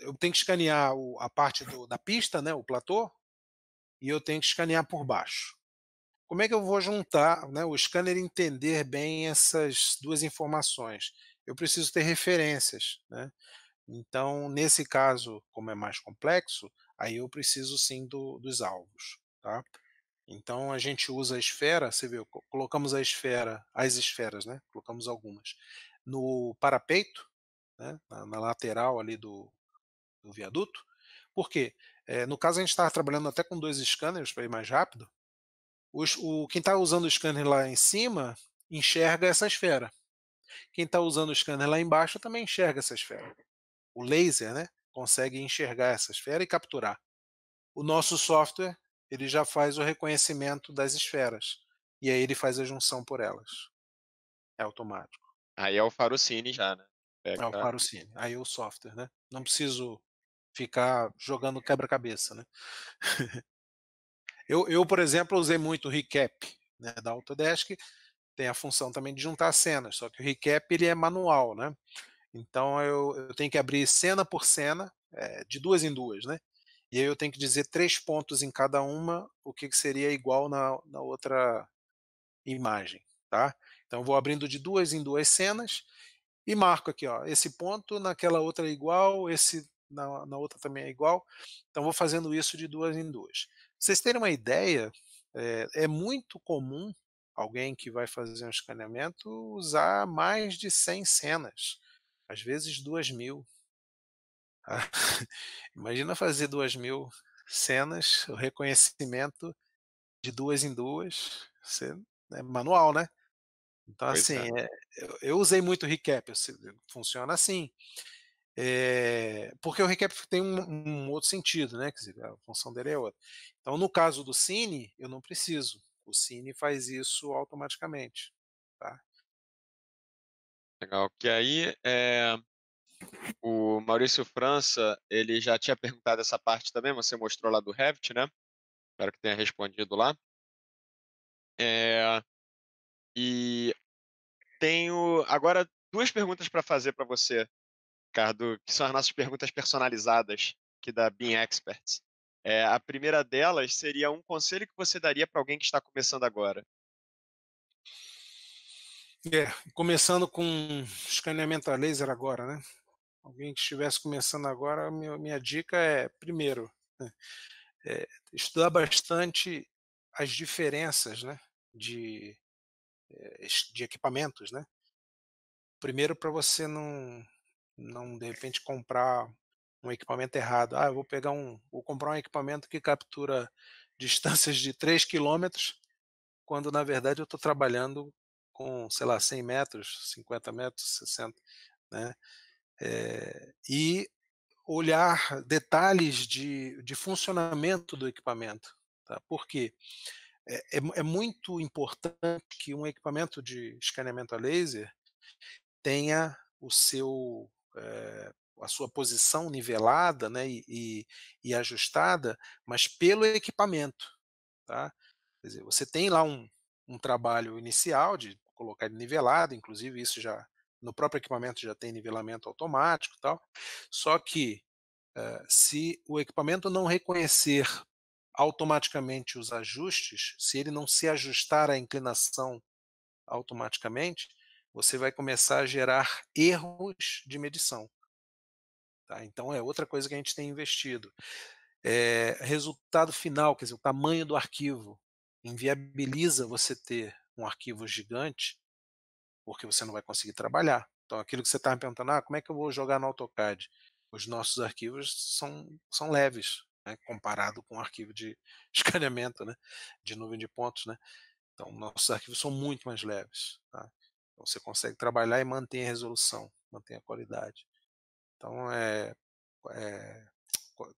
eu tenho que escanear o, a parte do, da pista, né, o platô, e eu tenho que escanear por baixo. Como é que eu vou juntar, né, o scanner entender bem essas duas informações? Eu preciso ter referências, né? Então, nesse caso, como é mais complexo, aí eu preciso sim do, dos alvos, tá? Então a gente usa a esfera, você viu, colocamos a esfera, as esferas, né? Colocamos algumas no parapeito, né? na, na lateral ali do, do viaduto, porque é, no caso a gente estava trabalhando até com dois scanners para ir mais rápido. Os, o, quem está usando o scanner lá em cima enxerga essa esfera. Quem está usando o scanner lá embaixo também enxerga essa esfera. O laser né, consegue enxergar essa esfera e capturar. O nosso software ele já faz o reconhecimento das esferas e aí ele faz a junção por elas. É automático. Aí é o Farocine já, né? Pega... É o Farocine. Aí é o software, né? Não preciso ficar jogando quebra-cabeça, né? eu, eu, por exemplo, usei muito o recap né, da Autodesk, tem a função também de juntar cenas, só que o recap ele é manual, né? Então eu, eu tenho que abrir cena por cena, é, de duas em duas, né? E aí eu tenho que dizer três pontos em cada uma, o que, que seria igual na, na outra imagem, tá? Então eu vou abrindo de duas em duas cenas e marco aqui, ó, esse ponto naquela outra é igual, esse na, na outra também é igual. Então vou fazendo isso de duas em duas. Pra vocês terem uma ideia, é, é muito comum alguém que vai fazer um escaneamento usar mais de 100 cenas, às vezes duas mil. Imagina fazer duas mil cenas, o reconhecimento de duas em duas, você, é manual, né? Então, pois assim, é. É, eu, eu, usei muito recap, funciona assim. É, porque o recap tem um, um, outro sentido, né? Quer dizer, a função dele é outra. Então, no caso do Cine, eu não preciso. O Cine faz isso automaticamente. Tá? Legal. Que aí é, o Maurício França ele já tinha perguntado essa parte também, você mostrou lá do Revit, né? Espero que tenha respondido lá. É, e tenho agora duas perguntas para fazer para você Ricardo, que são as nossas perguntas personalizadas aqui da Bean Experts. É, a primeira delas seria um conselho que você daria para alguém que está começando agora. É, começando com escaneamento a laser agora, né? Alguém que estivesse começando agora, minha, minha dica é, primeiro, né? é, estudar bastante as diferenças né? de, é, de equipamentos, né? Primeiro para você não, não de repente comprar um equipamento errado. Ah, eu vou pegar um, vou comprar um equipamento que captura distâncias de 3 km, quando na verdade eu estou trabalhando com, sei lá, 100 metros, 50 metros, 60, né? É, e olhar detalhes de, de funcionamento do equipamento. Tá? porque É, é, é muito importante que um equipamento de escaneamento a laser tenha o seu é, a sua posição nivelada né, e, e, ajustada, mas pelo equipamento. Tá? Dizer, você tem lá um, um trabalho inicial de colocar nivelado, inclusive isso já no próprio equipamento já tem nivelamento automático tal. Só que eh, se o equipamento não reconhecer automaticamente os ajustes, se ele não se ajustar à inclinação automaticamente, você vai começar a gerar erros de medição. Tá? Então, é outra coisa que a gente tem investido. É, resultado final, quer dizer, o tamanho do arquivo, inviabiliza você ter um arquivo gigante, porque você não vai conseguir trabalhar. Então, aquilo que você estava perguntando, ah, como é que eu vou jogar no AutoCAD? Os nossos arquivos são, são leves, né, comparado com o um arquivo de escaneamento, né, de nuvem de pontos. Né? Então, nossos arquivos são muito mais leves. Tá? Então você consegue trabalhar e mantém a resolução, mantém a qualidade. Então é, é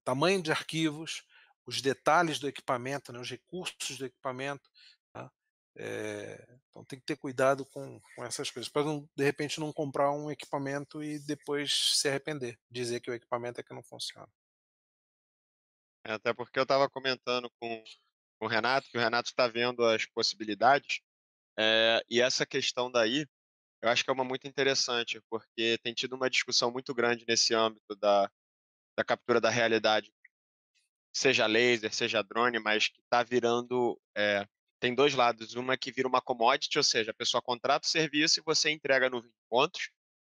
tamanho de arquivos, os detalhes do equipamento, né, os recursos do equipamento. Tá? É, então tem que ter cuidado com, com essas coisas, para de repente não comprar um equipamento e depois se arrepender, dizer que o equipamento é que não funciona. É, até porque eu estava comentando com o Renato, que o Renato está vendo as possibilidades é, e essa questão daí, eu acho que é uma muito interessante, porque tem tido uma discussão muito grande nesse âmbito da, da captura da realidade, seja laser, seja drone, mas que está virando. É, tem dois lados. Uma que vira uma commodity, ou seja, a pessoa contrata o serviço e você entrega no encontros,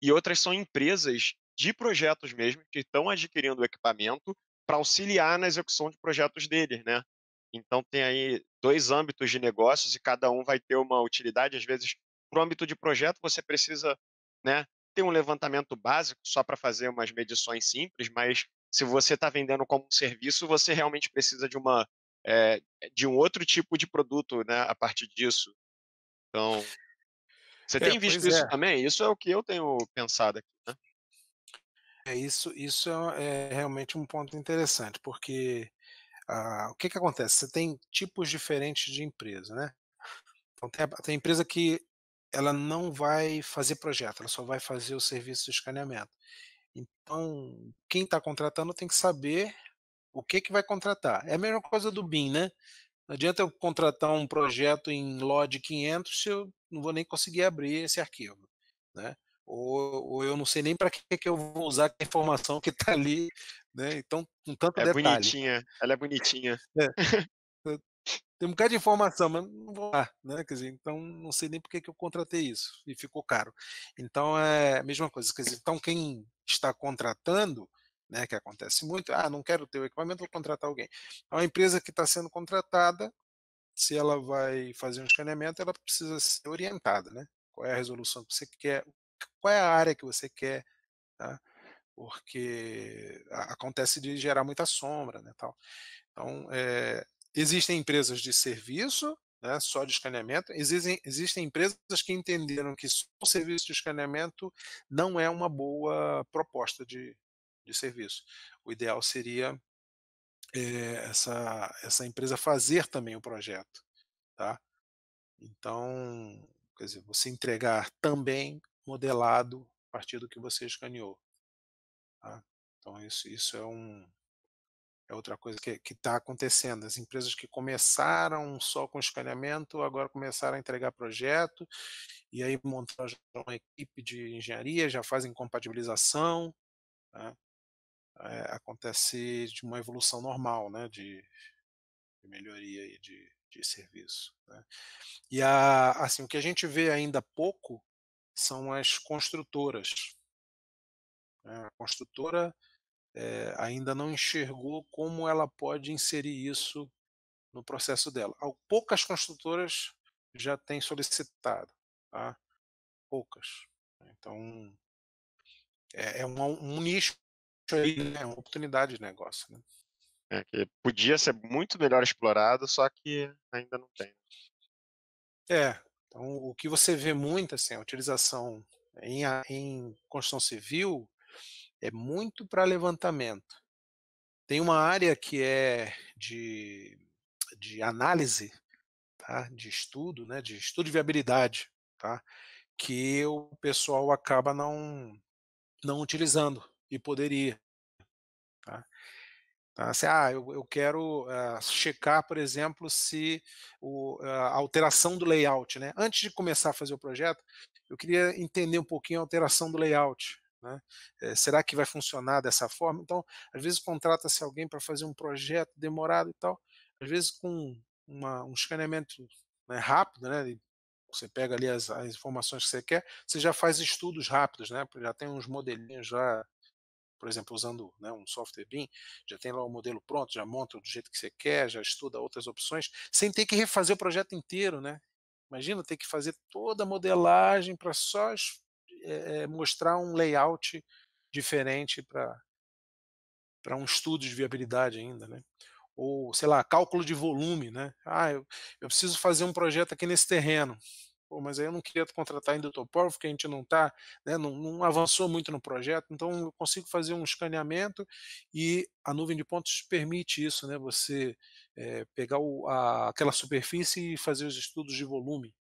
e outras são empresas de projetos mesmo que estão adquirindo o equipamento para auxiliar na execução de projetos deles, né? Então, tem aí dois âmbitos de negócios e cada um vai ter uma utilidade. Às vezes, para o âmbito de projeto, você precisa né, ter um levantamento básico só para fazer umas medições simples, mas se você está vendendo como serviço, você realmente precisa de uma é, de um outro tipo de produto né, a partir disso. Então, você é, tem é, visto isso é. também? Isso é o que eu tenho pensado aqui. Né? É, isso, isso é, é realmente um ponto interessante, porque ah, o que, que acontece? Você tem tipos diferentes de empresa, né? Então tem, a, tem a empresa que ela não vai fazer projeto, ela só vai fazer o serviço de escaneamento. Então, quem está contratando tem que saber o que, que vai contratar. É a mesma coisa do BIM, né? Não adianta eu contratar um projeto em LOD 500 se eu não vou nem conseguir abrir esse arquivo, né? ou, ou eu não sei nem para que, que eu vou usar a informação que está ali, né? Então, com tanto é detalhe. É bonitinha, ela é bonitinha. É. Tem um bocado de informação, mas não vou lá, né? Quer dizer, então não sei nem por que eu contratei isso e ficou caro. Então é a mesma coisa, quer dizer, então quem está contratando, né, que acontece muito, ah, não quero ter o equipamento, vou contratar alguém. Então, a empresa que está sendo contratada, se ela vai fazer um escaneamento, ela precisa ser orientada, né? Qual é a resolução que você quer, o qual é a área que você quer, tá? porque acontece de gerar muita sombra, né, tal. Então, é, existem empresas de serviço, né, só de escaneamento, existem, existem empresas que entenderam que só o serviço de escaneamento não é uma boa proposta de, de serviço. O ideal seria é, essa, essa empresa fazer também o projeto, tá? Então, quer dizer, você entregar também modelado a partir do que você escaneou. Tá? Então isso, isso é, um, é outra coisa que está acontecendo. As empresas que começaram só com escaneamento, agora começaram a entregar projeto, e aí montaram uma equipe de engenharia, já fazem compatibilização. Tá? É, acontece de uma evolução normal né? de, de melhoria e de, de serviço. Né? E a, assim, o que a gente vê ainda pouco são as construtoras. Né. A construtora é, ainda não enxergou como ela pode inserir isso no processo dela. Poucas construtoras já têm solicitado, tá? poucas. Né. Então, é, é um, um, nicho né, uma oportunidade de negócio. Né? É, que podia ser muito melhor explorado, só que ainda não tem. É, então, o que você vê muito, assim, a utilização em, em construção civil é muito para levantamento. Tem uma área que é de, de análise, tá? de estudo, né? de estudo de viabilidade, tá? que o pessoal acaba não, não utilizando e poderia. Tá? Assim, ah, eu, eu quero uh, checar, por exemplo, se uh, a alteração do layout. Né? Antes de começar a fazer o projeto, eu queria entender um pouquinho a alteração do layout. Né? É, será que vai funcionar dessa forma? Então, às vezes contrata-se alguém para fazer um projeto demorado e tal. Às vezes com uma, um escaneamento né, rápido, né? Você pega ali as, as, informações que você quer, você já faz estudos rápidos, né? Já tem uns modelinhos já por exemplo, usando né, um software BIM, já tem lá o modelo pronto, já monta do jeito que você quer, já estuda outras opções, sem ter que refazer o projeto inteiro, né? Imagina ter que fazer toda a modelagem para só é, é, mostrar um layout diferente para um estudo de viabilidade ainda, né? Ou, sei lá, cálculo de volume, né? Ah, eu, eu preciso fazer um projeto aqui nesse terreno. Pô, mas aí eu não queria contratar ainda o topógrafo, porque a gente não está, né, não, não, avançou muito no projeto, então eu consigo fazer um escaneamento e a nuvem de pontos permite isso, né, você é, pegar o, a, aquela superfície e fazer os estudos de volume.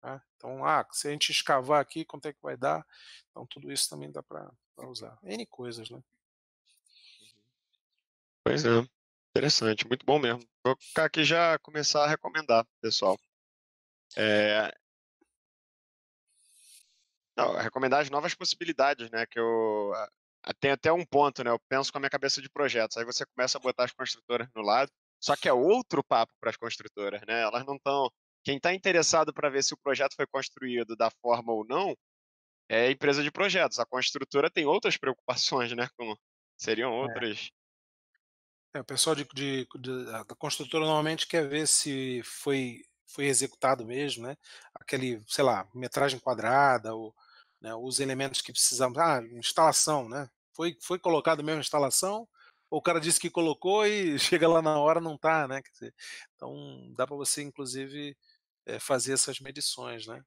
Tá? Então, ah, se a gente escavar aqui, quanto é que vai dar? Então, tudo isso também dá para usar. N coisas, né? Uhum. Pois é, interessante, muito bom mesmo. Vou ficar aqui já começar a recomendar, pessoal. É, não, recomendar as novas possibilidades, né? Que eu tem até um ponto, né? Eu penso com a minha cabeça de projetos. Aí você começa a botar as construtoras no lado. Só que é outro papo para as construtoras, né? Elas não estão. Quem está interessado para ver se o projeto foi construído da forma ou não é a empresa de projetos. A construtora tem outras preocupações, né? Como seriam é. outras. É. é o pessoal de, de, de, construtora normalmente quer ver se foi foi executado mesmo, né? Aquele, sei lá, metragem quadrada ou né, os elementos que precisamos. Ah, instalação, né? Foi, foi colocado mesmo a instalação, ou o cara disse que colocou e chega lá na hora não está, né? Dizer, então dá para você, inclusive, é, fazer essas medições, né?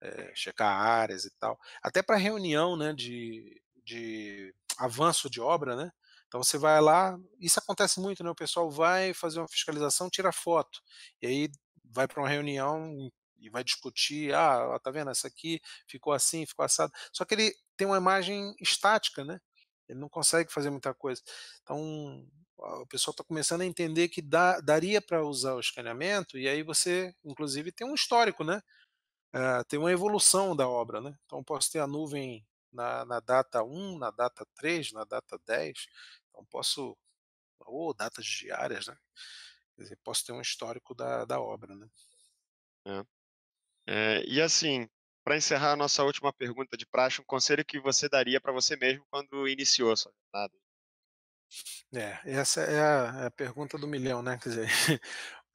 É, checar áreas e tal. Até para reunião né, de, de avanço de obra, né? Então você vai lá, isso acontece muito, né? O pessoal vai fazer uma fiscalização, tira foto, e aí vai para uma reunião, e vai discutir, ah, tá vendo essa aqui, ficou assim, ficou assado. Só que ele tem uma imagem estática, né? Ele não consegue fazer muita coisa. Então, o pessoal está começando a entender que dá, daria para usar o escaneamento, e aí você, inclusive, tem um histórico, né? Uh, tem uma evolução da obra, né? Então, posso ter a nuvem na, na data 1, na data 3, na data 10. Então, posso. Ou oh, datas diárias, né? Quer dizer, posso ter um histórico da, da obra, né? É. É, e assim, para encerrar a nossa última pergunta de praxe, um conselho que você daria para você mesmo quando iniciou a sua jornada? É, essa é a, é a, pergunta do milhão, né? Quer dizer,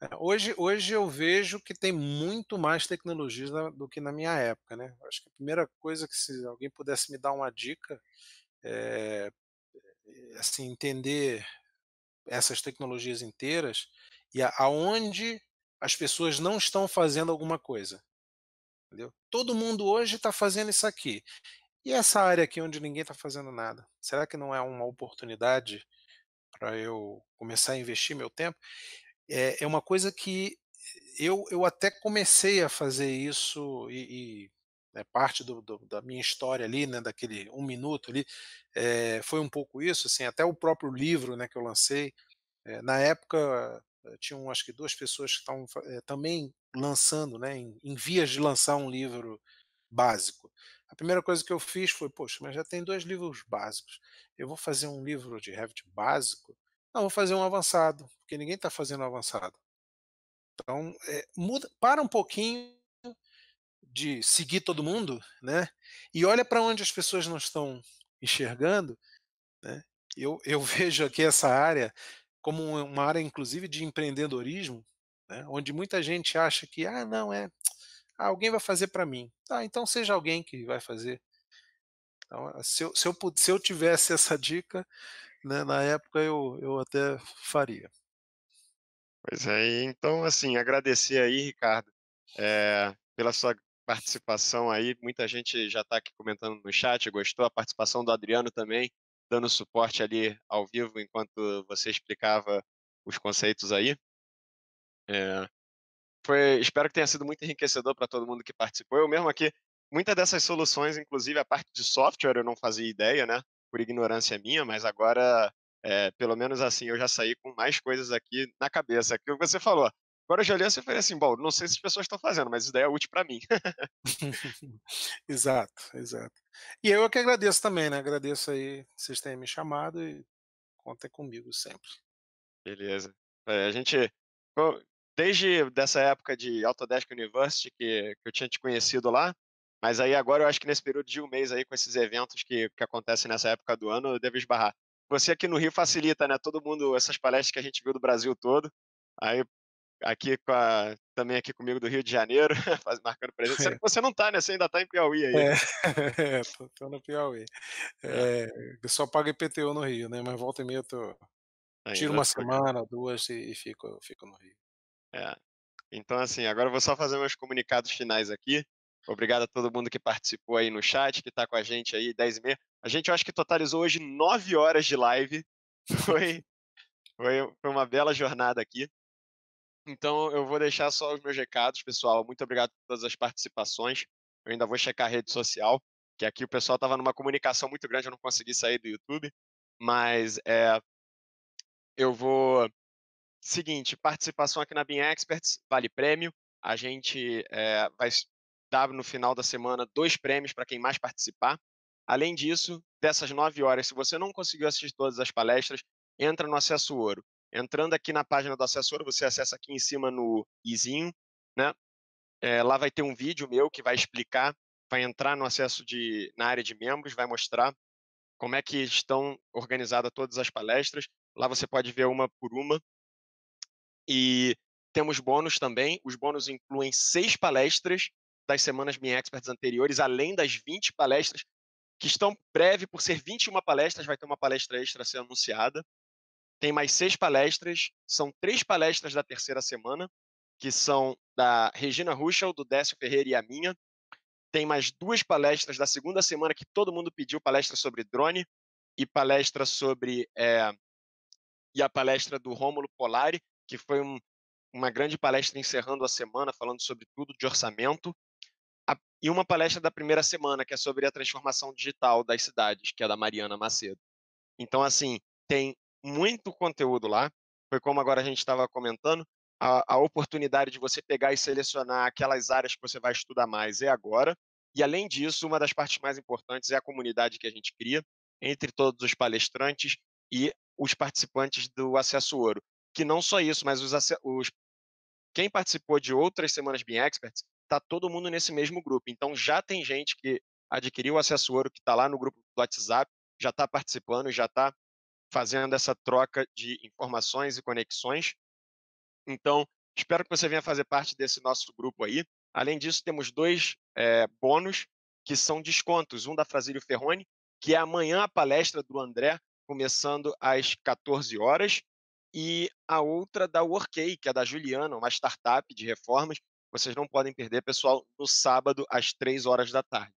é, hoje, hoje eu vejo que tem muito mais tecnologias do que na minha época, né? Acho que a primeira coisa que se alguém pudesse me dar uma dica é assim, entender essas tecnologias inteiras e aonde as pessoas não estão fazendo alguma coisa. Entendeu? Todo mundo hoje está fazendo isso aqui. E essa área aqui onde ninguém está fazendo nada? Será que não é uma oportunidade para eu começar a investir meu tempo? É, é uma coisa que eu, eu até comecei a fazer isso e, e né, parte do, do, da minha história ali, né, daquele um minuto ali, é, foi um pouco isso, assim, até o próprio livro né, que eu lancei, é, na época eh, tinham acho que duas pessoas que estavam é, também lançando, né, em, em, vias de lançar um livro básico. A primeira coisa que eu fiz foi, poxa, mas já tem dois livros básicos. Eu vou fazer um livro de Revit básico? Não, vou fazer um avançado, porque ninguém está fazendo avançado. Então, é, muda, para um pouquinho de seguir todo mundo, né? E olha para onde as pessoas não estão enxergando, né? Eu, eu vejo aqui essa área como uma área, inclusive, de empreendedorismo, né? onde muita gente acha que, ah, não, é, ah, alguém vai fazer para mim. Ah, então seja alguém que vai fazer. Então, se, eu, se, eu, se eu tivesse essa dica, né, na época eu, eu até faria. Pois é, então, assim, agradecer aí, Ricardo, é, pela sua participação aí. Muita gente já está aqui comentando no chat, gostou. A participação do Adriano também, dando suporte ali ao vivo enquanto você explicava os conceitos aí. É, foi, espero que tenha sido muito enriquecedor para todo mundo que participou. Eu mesmo aqui, muitas dessas soluções, inclusive a parte de software, eu não fazia ideia, né? Por ignorância minha, mas agora, é, pelo menos assim, eu já saí com mais coisas aqui na cabeça. Que você falou, Agora eu já olhei essa e falei assim, bom, não sei se as pessoas estão fazendo, mas isso daí é útil para mim. exato, exato. E eu é que agradeço também, né? Agradeço aí vocês terem me chamado e contem comigo sempre. Beleza. É, a gente, desde dessa época de Autodesk University, que, que eu tinha te conhecido lá, mas aí agora eu acho que nesse período de um mês aí, com esses eventos que, que acontecem nessa época do ano, eu devo esbarrar. Você aqui no Rio facilita, né? Todo mundo, essas palestras que a gente viu do Brasil todo. Aí aqui com a, também aqui comigo do Rio de Janeiro, faz, marcando presença. é. você não está, né? Você ainda está em Piauí aí. Né? É, tô, tô, no Piauí. Ah. É, eu só pago IPTU no Rio, né? Mas volta e meia eu tô... tiro uma semana, duas e, e, fico, fico no Rio. É. Então, assim, agora eu vou só fazer meus comunicados finais aqui. Obrigado a todo mundo que participou aí no chat, que está com a gente aí, 10 e meia. A gente, eu acho que totalizou hoje 9 horas de live. Foi, foi, foi uma bela jornada aqui. Então eu vou deixar só os meus recados, pessoal. Muito obrigado por todas as participações. Eu ainda vou checar a rede social, que aqui o pessoal estava numa comunicação muito grande, eu não consegui sair do YouTube. Mas é, eu vou. Seguinte, participação aqui na Bean Experts, vale prêmio. A gente é, vai dar no final da semana dois prêmios para quem mais participar. Além disso, dessas nove horas, se você não conseguiu assistir todas as palestras, entra no Acesso Ouro. Entrando aqui na página do assessor, você acessa aqui em cima no izinho, né? É, lá vai ter um vídeo meu que vai explicar, vai entrar no acesso de, na área de membros, vai mostrar como é que estão organizadas todas as palestras. Lá você pode ver uma por uma. E temos bônus também. Os bônus incluem seis palestras das semanas Minha Experts anteriores, além das 20 palestras que estão breve por ser 21 palestras, vai ter uma palestra extra sendo ser anunciada. Tem mais seis palestras, são três palestras da terceira semana, que são da Regina Ruschel, do Décio Ferreira e a minha. Tem mais duas palestras da segunda semana que todo mundo pediu palestra sobre drone e palestra sobre é, e a palestra do Rômulo Polari, que foi um, uma grande palestra encerrando a semana falando sobre tudo de orçamento a, e uma palestra da primeira semana que é sobre a transformação digital das cidades, que é da Mariana Macedo. Então assim tem muito conteúdo lá. Foi como agora a gente estava comentando, a, a, oportunidade de você pegar e selecionar aquelas áreas que você vai estudar mais é agora. E além disso, uma das partes mais importantes é a comunidade que a gente cria entre todos os palestrantes e os participantes do Acesso Ouro. Que não só isso, mas os, os quem participou de outras semanas bem Experts, tá todo mundo nesse mesmo grupo. Então já tem gente que adquiriu o acesso ouro que está lá no grupo do WhatsApp, já está participando, já está fazendo essa troca de informações e conexões. Então, espero que você venha fazer parte desse nosso grupo aí. Além disso, temos dois é, bônus que são descontos. Um da Frasílio Ferroni, que é amanhã a palestra do André, começando às 14 horas, e a outra da Workay, que é da Juliana, uma startup de reformas. Vocês não podem perder, pessoal, no sábado às 3 horas da tarde,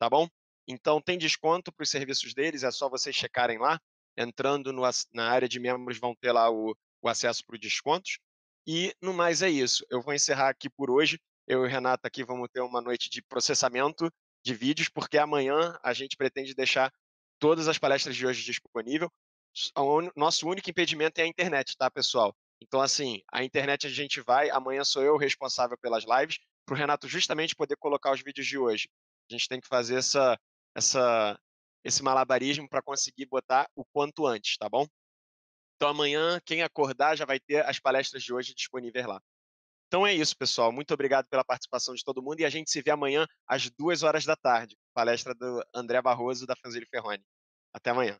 tá bom? Então tem desconto para os serviços deles, é só vocês checarem lá entrando no, na área de membros vão ter lá o, o acesso para os descontos. E no mais é isso. Eu vou encerrar aqui por hoje. Eu e o Renato aqui vamos ter uma noite de processamento de vídeos, porque amanhã a gente pretende deixar todas as palestras de hoje disponível. O nosso único impedimento é a internet, tá, pessoal? Então, assim, a internet a gente vai, amanhã sou eu responsável pelas lives, para o Renato justamente poder colocar os vídeos de hoje. A gente tem que fazer essa, essa esse malabarismo para conseguir botar o quanto antes, tá bom? Então amanhã, quem acordar já vai ter as palestras de hoje disponíveis lá. Então é isso, pessoal. Muito obrigado pela participação de todo mundo e a gente se vê amanhã às duas horas da tarde. Palestra do André Barroso da Franzini Ferroni. Até amanhã.